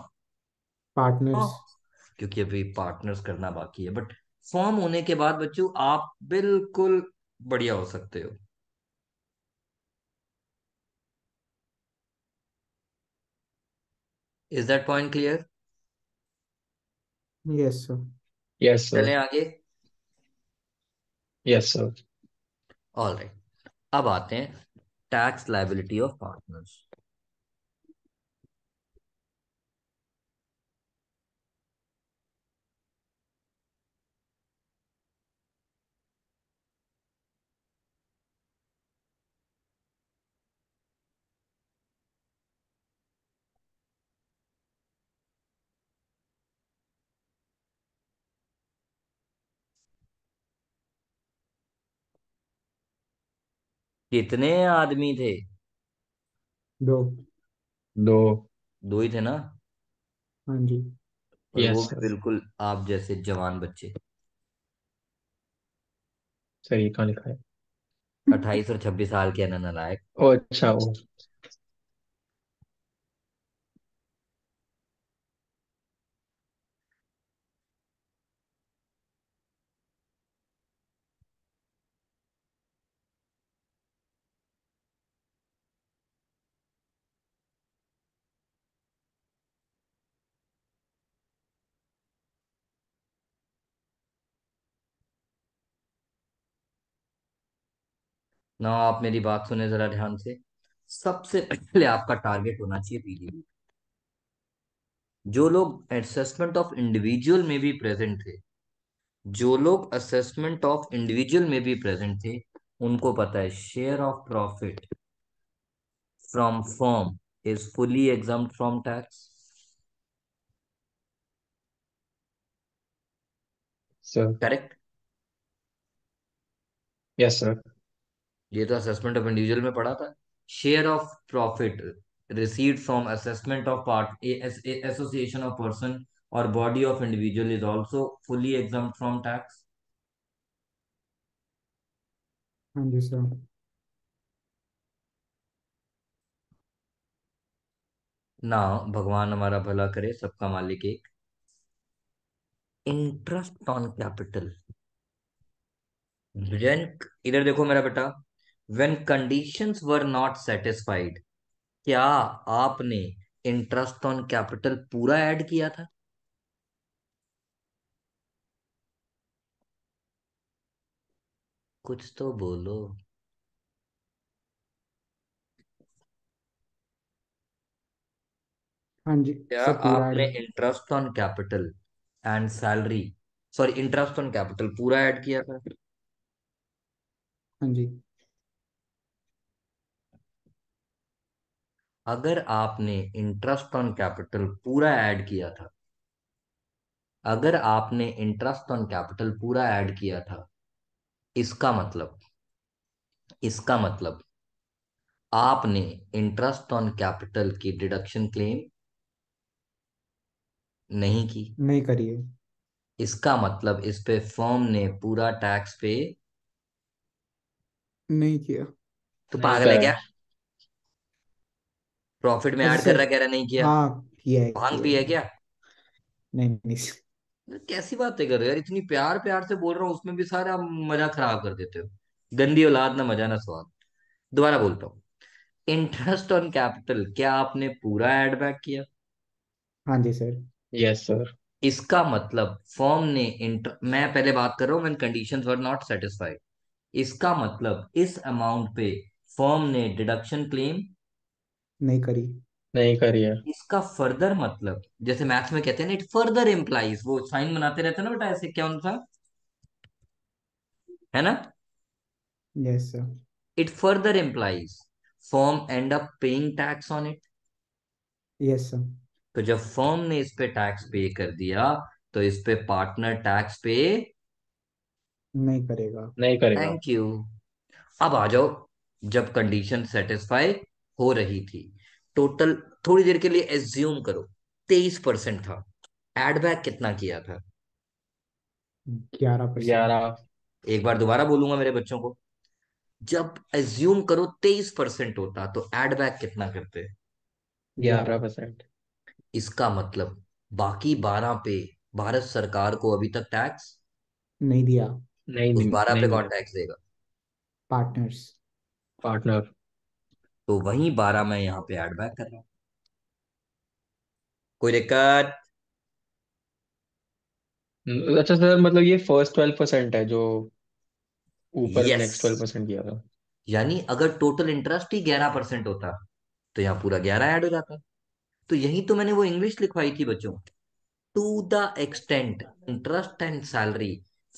पार्टनर्स हाँ। क्योंकि अभी पार्टनर्स करना बाकी है बट फॉर्म होने के बाद बच्चों आप बिल्कुल बढ़िया हो सकते हो is that point clear yes sir yes sir आगे? yes sir all right अब आते हैं टैक्स लाइबिलिटी ऑफ पार्टनर्स कितने आदमी थे दो दो दो ही थे ना हाँ जी और यस वो सर बिल्कुल आप जैसे जवान बच्चे सही कहा लिखा है अट्ठाईस और छब्बीस साल के अन्य नालायक अच्छा ओ ना आप मेरी बात सुने जरा ध्यान से सबसे पहले आपका टारगेट होना चाहिए पीलीभीत जो लोग असेसमेंट ऑफ इंडिविजुअल में भी प्रेजेंट थे जो लोग असेसमेंट ऑफ इंडिविजुअल में भी प्रेजेंट थे उनको पता है share of profit from firm is fully exempt from tax correct yes sir ये तो असेसमेंट ऑफ इंडिविजुअल में पढ़ा था share of profit receive from assessment of part association of person और body of individual is also fully exempt from tax ना भगवान हमारा भला करे सबका मालिक एक इंटरेस्ट ऑन कैपिटल इधर देखो मेरा बेटा when conditions were not satisfied क्या आपने इंटरेस्ट ऑन कैपिटल पूरा ऐड किया था कुछ तो बोलो हाँ जी क्या आपने interest on capital and salary sorry interest on capital पूरा ऐड किया था हाँ जी अगर आपने इंटरेस्ट ऑन कैपिटल पूरा ऐड किया था अगर आपने इंटरेस्ट ऑन कैपिटल पूरा ऐड किया था इसका मतलब इसका मतलब आपने इंटरेस्ट ऑन कैपिटल की डिडक्शन क्लेम नहीं की नहीं करिए इसका मतलब इस पे फर्म ने पूरा टैक्स पे नहीं किया तो पागल है क्या प्रॉफिट में ऐड तो कर रहा कह रहा नहीं किया हाँ किया है भांग पी है क्या नहीं नहीं कैसी बातें कर रहे हो यार इतनी प्यार प्यार से बोल रहा हूँ उसमें भी सारा मजा खराब कर देते हो गंदी औलाद ना मजा ना स्वाद दोबारा बोलता हूँ इंटरेस्ट ऑन कैपिटल क्या आपने पूरा एड बैक किया हाँ जी सर यस सर इसका मतलब फॉर्म ने इंटर मैं पहले बात कर रहा हूँ main condition were not satisfied इसका मतलब इस अमाउंट पे फॉर्म ने डिडक्शन क्लेम नहीं करी नहीं करी है इसका फर्दर मतलब जैसे मैथ्स में कहते हैं ना इट फर्दर इम्प्लाइज वो साइन बनाते रहते हैं ना बेटा ऐसे क्या सा है ना yes sir it further implies firm and up paying tax on it yes sir तो जब फर्म ने इस पे टैक्स पे कर दिया तो इस पे पार्टनर टैक्स पे नहीं करेगा नहीं करेगा थैंक यू अब आ जाओ जब कंडीशन सेटिस्फाई हो रही थी टोटल थोड़ी देर के लिए एज्यूम करो तेईस परसेंट था एडबैक कितना किया था ग्यारह ग्यारह एक बार दोबारा बोलूंगा मेरे बच्चों को जब एज्यूम करो तेईस परसेंट होता तो एडबैक कितना करते ग्यारह परसेंट इसका मतलब बाकी बारह पे भारत सरकार को अभी तक टैक्स नहीं दिया नहीं बारह पे कौन टैक्स देगा पार्टनर्स पार्टनर तो वही बारह मैं यहां पे ऐड बैक कर रहा हूं कोई दिक्कत हम्म, अच्छा सर मतलब ये फर्स्ट ट्वेल्व परसेंट है जो ऊपर नेक्स्ट ट्वेल्व परसेंट किया था यानी अगर टोटल इंटरेस्ट ही ग्यारह परसेंट होता तो यहाँ पूरा ग्यारह ऐड हो जाता तो यही तो मैंने वो इंग्लिश लिखवाई थी बच्चों to the extent interest and salary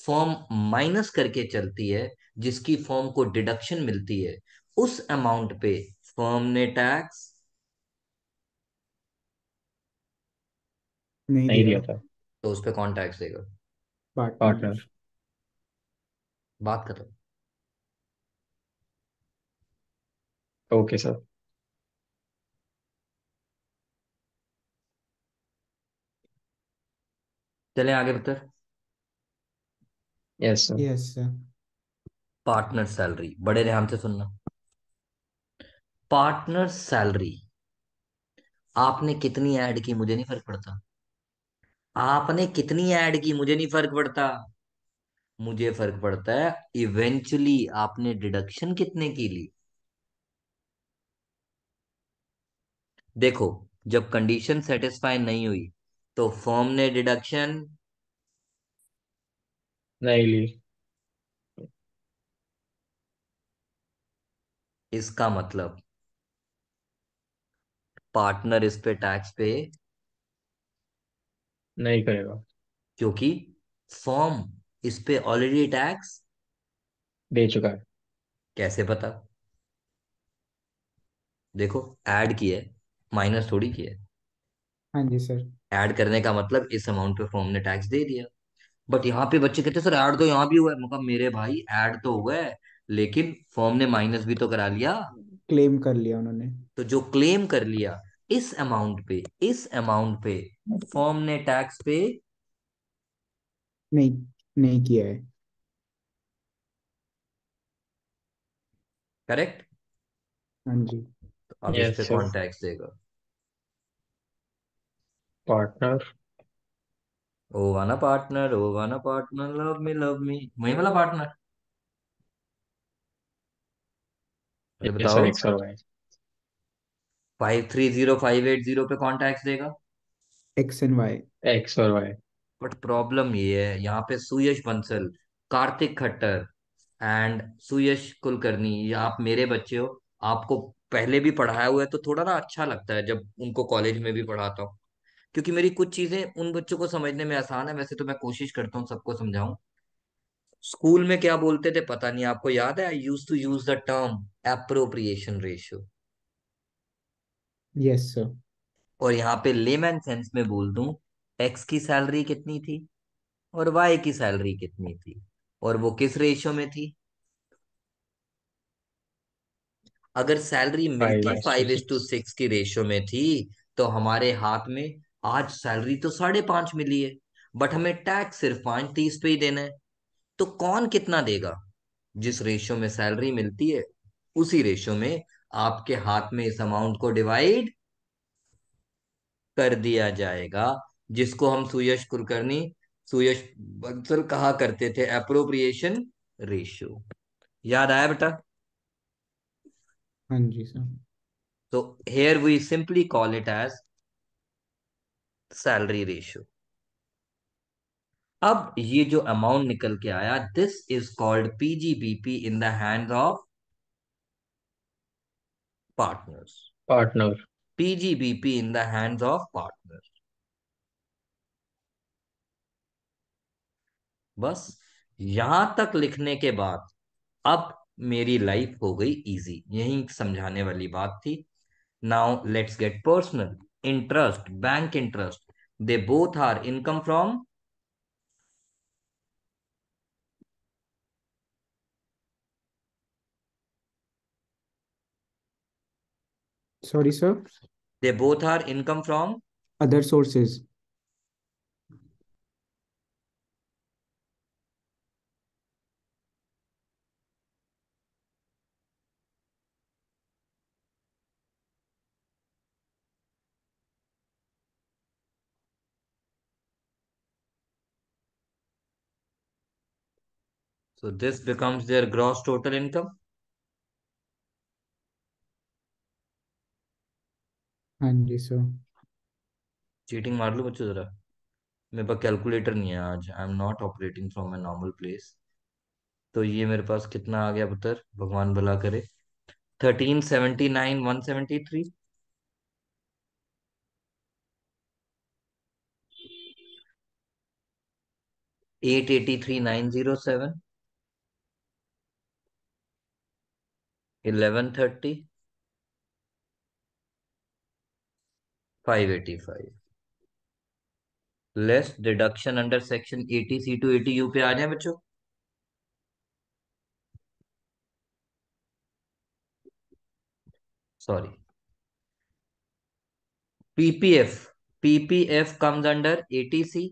firm minus करके चलती है जिसकी फॉर्म को डिडक्शन मिलती है उस अमाउंट पे फर्म ने टैक्स नहीं नहीं दिया था तो उस पर कौन टैक्स देगा पार्टनर बात खत्म ओके सर चले आगे बतर yes sir yes sir partner salary बड़े ध्यान से सुनना पार्टनर सैलरी आपने कितनी ऐड की मुझे नहीं फर्क पड़ता आपने कितनी ऐड की मुझे नहीं फर्क पड़ता मुझे फर्क पड़ता है इवेंचुअली आपने डिडक्शन कितने की ली देखो जब कंडीशन सेटिस्फाई नहीं हुई तो फॉर्म ने डिडक्शन नहीं ली इसका मतलब पार्टनर इस पे टैक्स पे नहीं करेगा क्योंकि फॉर्म इस पे ऑलरेडी टैक्स दे चुका है कैसे पता देखो ऐड किए माइनस थोड़ी किए हाँ जी सर ऐड करने का मतलब इस अमाउंट पे फॉर्म ने टैक्स दे दिया बट यहाँ पे बच्चे कहते सर ऐड तो यहाँ भी हुआ है मतलब मेरे भाई ऐड तो हुआ है लेकिन फॉर्म ने माइनस भी तो करा लिया क्लेम कर लिया उन्होंने तो जो क्लेम कर लिया इस अमाउंट पे इस अमाउंट पे फॉर्म ने टैक्स पे नहीं नहीं किया है करेक्ट हाँ जी तो अब yes, इस पे कौन टैक्स देगा partner o wanna partner o wanna partner love me love me वही वाला पार्टनर ये बताओ five three zero five eight zero पे कौन टैक्स देगा एक्स एंड वाई एक्स और वाई बट प्रॉब्लम ये है यहाँ पे सुयश बंसल कार्तिक खट्टर एंड सुयश कुलकर्णी ये आप मेरे बच्चे हो आपको पहले भी पढ़ाया हुआ है तो थोड़ा ना अच्छा लगता है जब उनको कॉलेज में भी पढ़ाता हूँ क्योंकि मेरी कुछ चीजें उन बच्चों को समझने में आसान है वैसे तो मैं कोशिश करता हूँ सबको समझाऊं स्कूल में क्या बोलते थे पता नहीं आपको याद है I use to use the term appropriation ratio yes sir और यहाँ पे लेमैन सेंस में बोल दूं एक्स की सैलरी कितनी थी और वाई की सैलरी कितनी थी और वो किस रेशियो में थी अगर सैलरी मिलकर फाइव इज टू सिक्स की रेशियो में थी तो हमारे हाथ में आज सैलरी तो साढ़े पांच मिली है बट हमें टैक्स सिर्फ पांच तीस पे ही देना है तो कौन कितना देगा जिस रेशो में सैलरी मिलती है उसी रेशो में आपके हाथ में इस अमाउंट को डिवाइड कर दिया जाएगा जिसको हम सुयश कुलकर्णी सुयश बंसल कहा करते थे अप्रोप्रिएशन रेशियो याद आया बेटा हाँ जी सर तो here we simply call it as salary ratio अब ये जो अमाउंट निकल के आया this is called PGBP in the hands of partners partner PGBP in the hands of partners बस यहां तक लिखने के बाद अब मेरी लाइफ हो गई इजी यही समझाने वाली बात थी now let's get personal interest bank interest they both are income from Sorry, sir. They both are income from other sources. So this becomes their gross total income. हाँ जी चीटिंग मार लो बच्चों जरा मेरे पास कैलकुलेटर नहीं है आज I am not operating from my normal place तो ये मेरे पास कितना आ गया पुत्र भगवान भला करे thirteen seventy nine one seventy three eight eighty three nine zero seven eleven thirty five eighty five less deduction under section eighty C to eighty U पे आ जाए बच्चों sorry PPF PPF comes under eighty C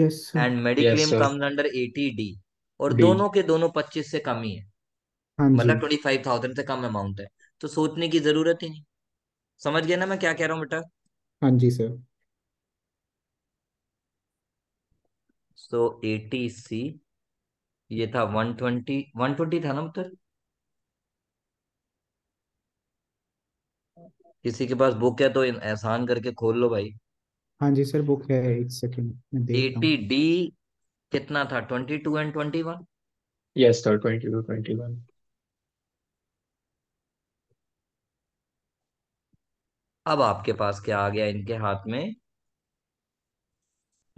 yes and mediclaim comes under eighty D और D. दोनों के दोनों पच्चीस से कम ही है हाँ मतलब ट्वेंटी फाइव थाउजेंड से कम अमाउंट है तो सोचने की जरूरत ही नहीं समझ गया ना मैं क्या कह रहा हूँ बेटा हाँ जी सर सो एटी सी ये था वन ट्वेंटी वन ट्वेंटी था ना उत्तर किसी के पास बुक है तो एहसान करके खोल लो भाई हाँ जी सर बुक है एक सेकंड मैं देखता एटी डी कितना था twenty two and twenty one yes sir twenty two twenty one अब आपके पास क्या आ गया इनके हाथ में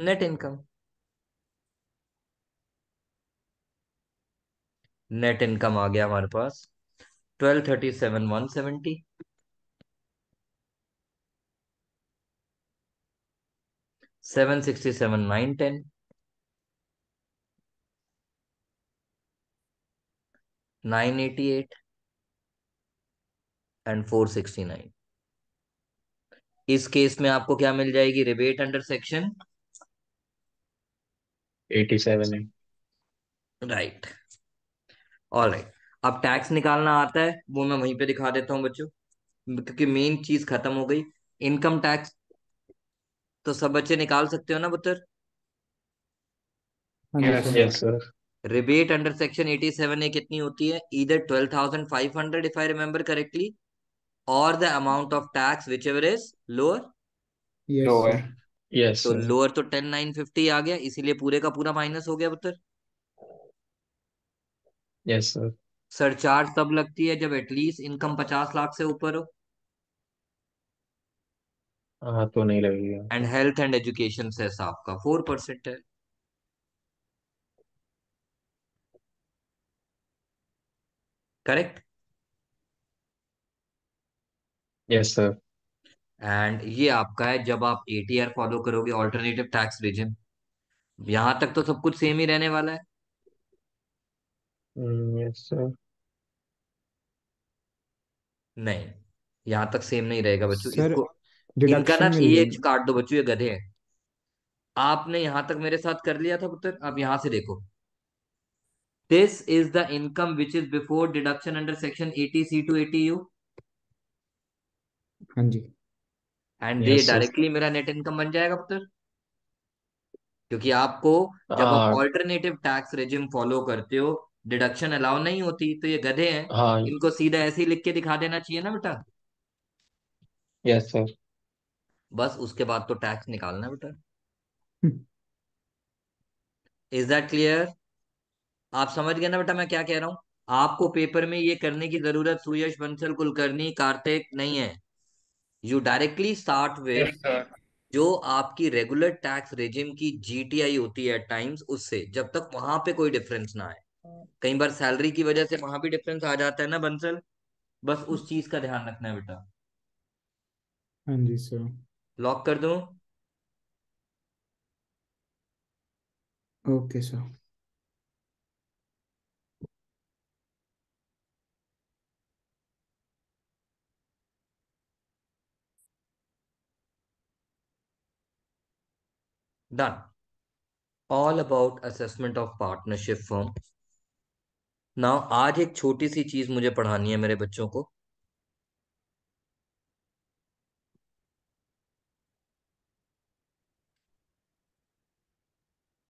नेट इनकम नेट इनकम आ गया हमारे पास twelve thirty seven one seventy seven sixty seven nine ten nine eighty eight and four sixty nine इस केस में आपको क्या मिल जाएगी रिबेट अंडर सेक्शन 87 है राइट राइट अब टैक्स निकालना आता है वो मैं वहीं पे दिखा देता हूँ बच्चों क्योंकि मेन चीज खत्म हो गई इनकम टैक्स तो सब बच्चे निकाल सकते हो ना पुत्र रिबेट अंडर सेक्शन 87 ए कितनी होती है इधर twelve thousand five hundred if I remember correctly or the amount of tax, whichever is lower? Yes. Lower. Yes. तो लोअर तो टेन नाइन फिफ्टी आ गया इसीलिए पूरे का पूरा माइनस हो गया पुत्र यस सर सरचार्ज तब लगती है जब एटलीस्ट इनकम पचास लाख से ऊपर हो हाँ तो नहीं लगेगा एंड हेल्थ एंड एजुकेशन साफ आपका फोर परसेंट है करेक्ट यस सर एंड ये आपका है जब आप एटीआर फॉलो करोगे ऑल्टरनेटिव टैक्स रिजिम यहां तक तो सब कुछ सेम ही रहने वाला है यस hmm, सर नहीं यहाँ तक सेम नहीं रहेगा बच्चों सर इसको इनका ना डिडक्शन मिल एज काट दो बच्चों ये गधे हैं आपने यहां तक मेरे साथ कर लिया था पुत्र आप यहां से देखो this is the income which is before deduction under section eighty C to eighty U हाँ जी एंड ये यस यस डायरेक्टली मेरा नेट इनकम बन जाएगा तक क्योंकि आपको जब आप ऑल्टरनेटिव टैक्स रेजिम फॉलो करते हो डिडक्शन अलाउ नहीं होती तो ये गधे हैं हाँ इनको सीधा ऐसे ही लिख के दिखा देना चाहिए ना बेटा यस सर बस उसके बाद तो टैक्स निकालना बेटा इज दैट क्लियर आप समझ गए ना बेटा मैं क्या कह रहा हूँ आपको पेपर में ये करने की जरूरत सुयश बंसल कुलकर्णी कार्तिक नहीं है यू डायरेक्टली स्टार्ट विद जो आपकी रेगुलर टैक्स रेजिम की जीटीआई होती है टाइम्स उससे जब तक वहां पे कोई डिफरेंस ना आए कई बार सैलरी की वजह से वहां भी डिफरेंस आ जाता है ना बंसल बस उस चीज का ध्यान रखना है बेटा हाँ जी सर लॉक कर दो okay sir Done. All about assessment of partnership firm. Now aaj ek choti si cheez mujhe padhani hai mere बच्चों ko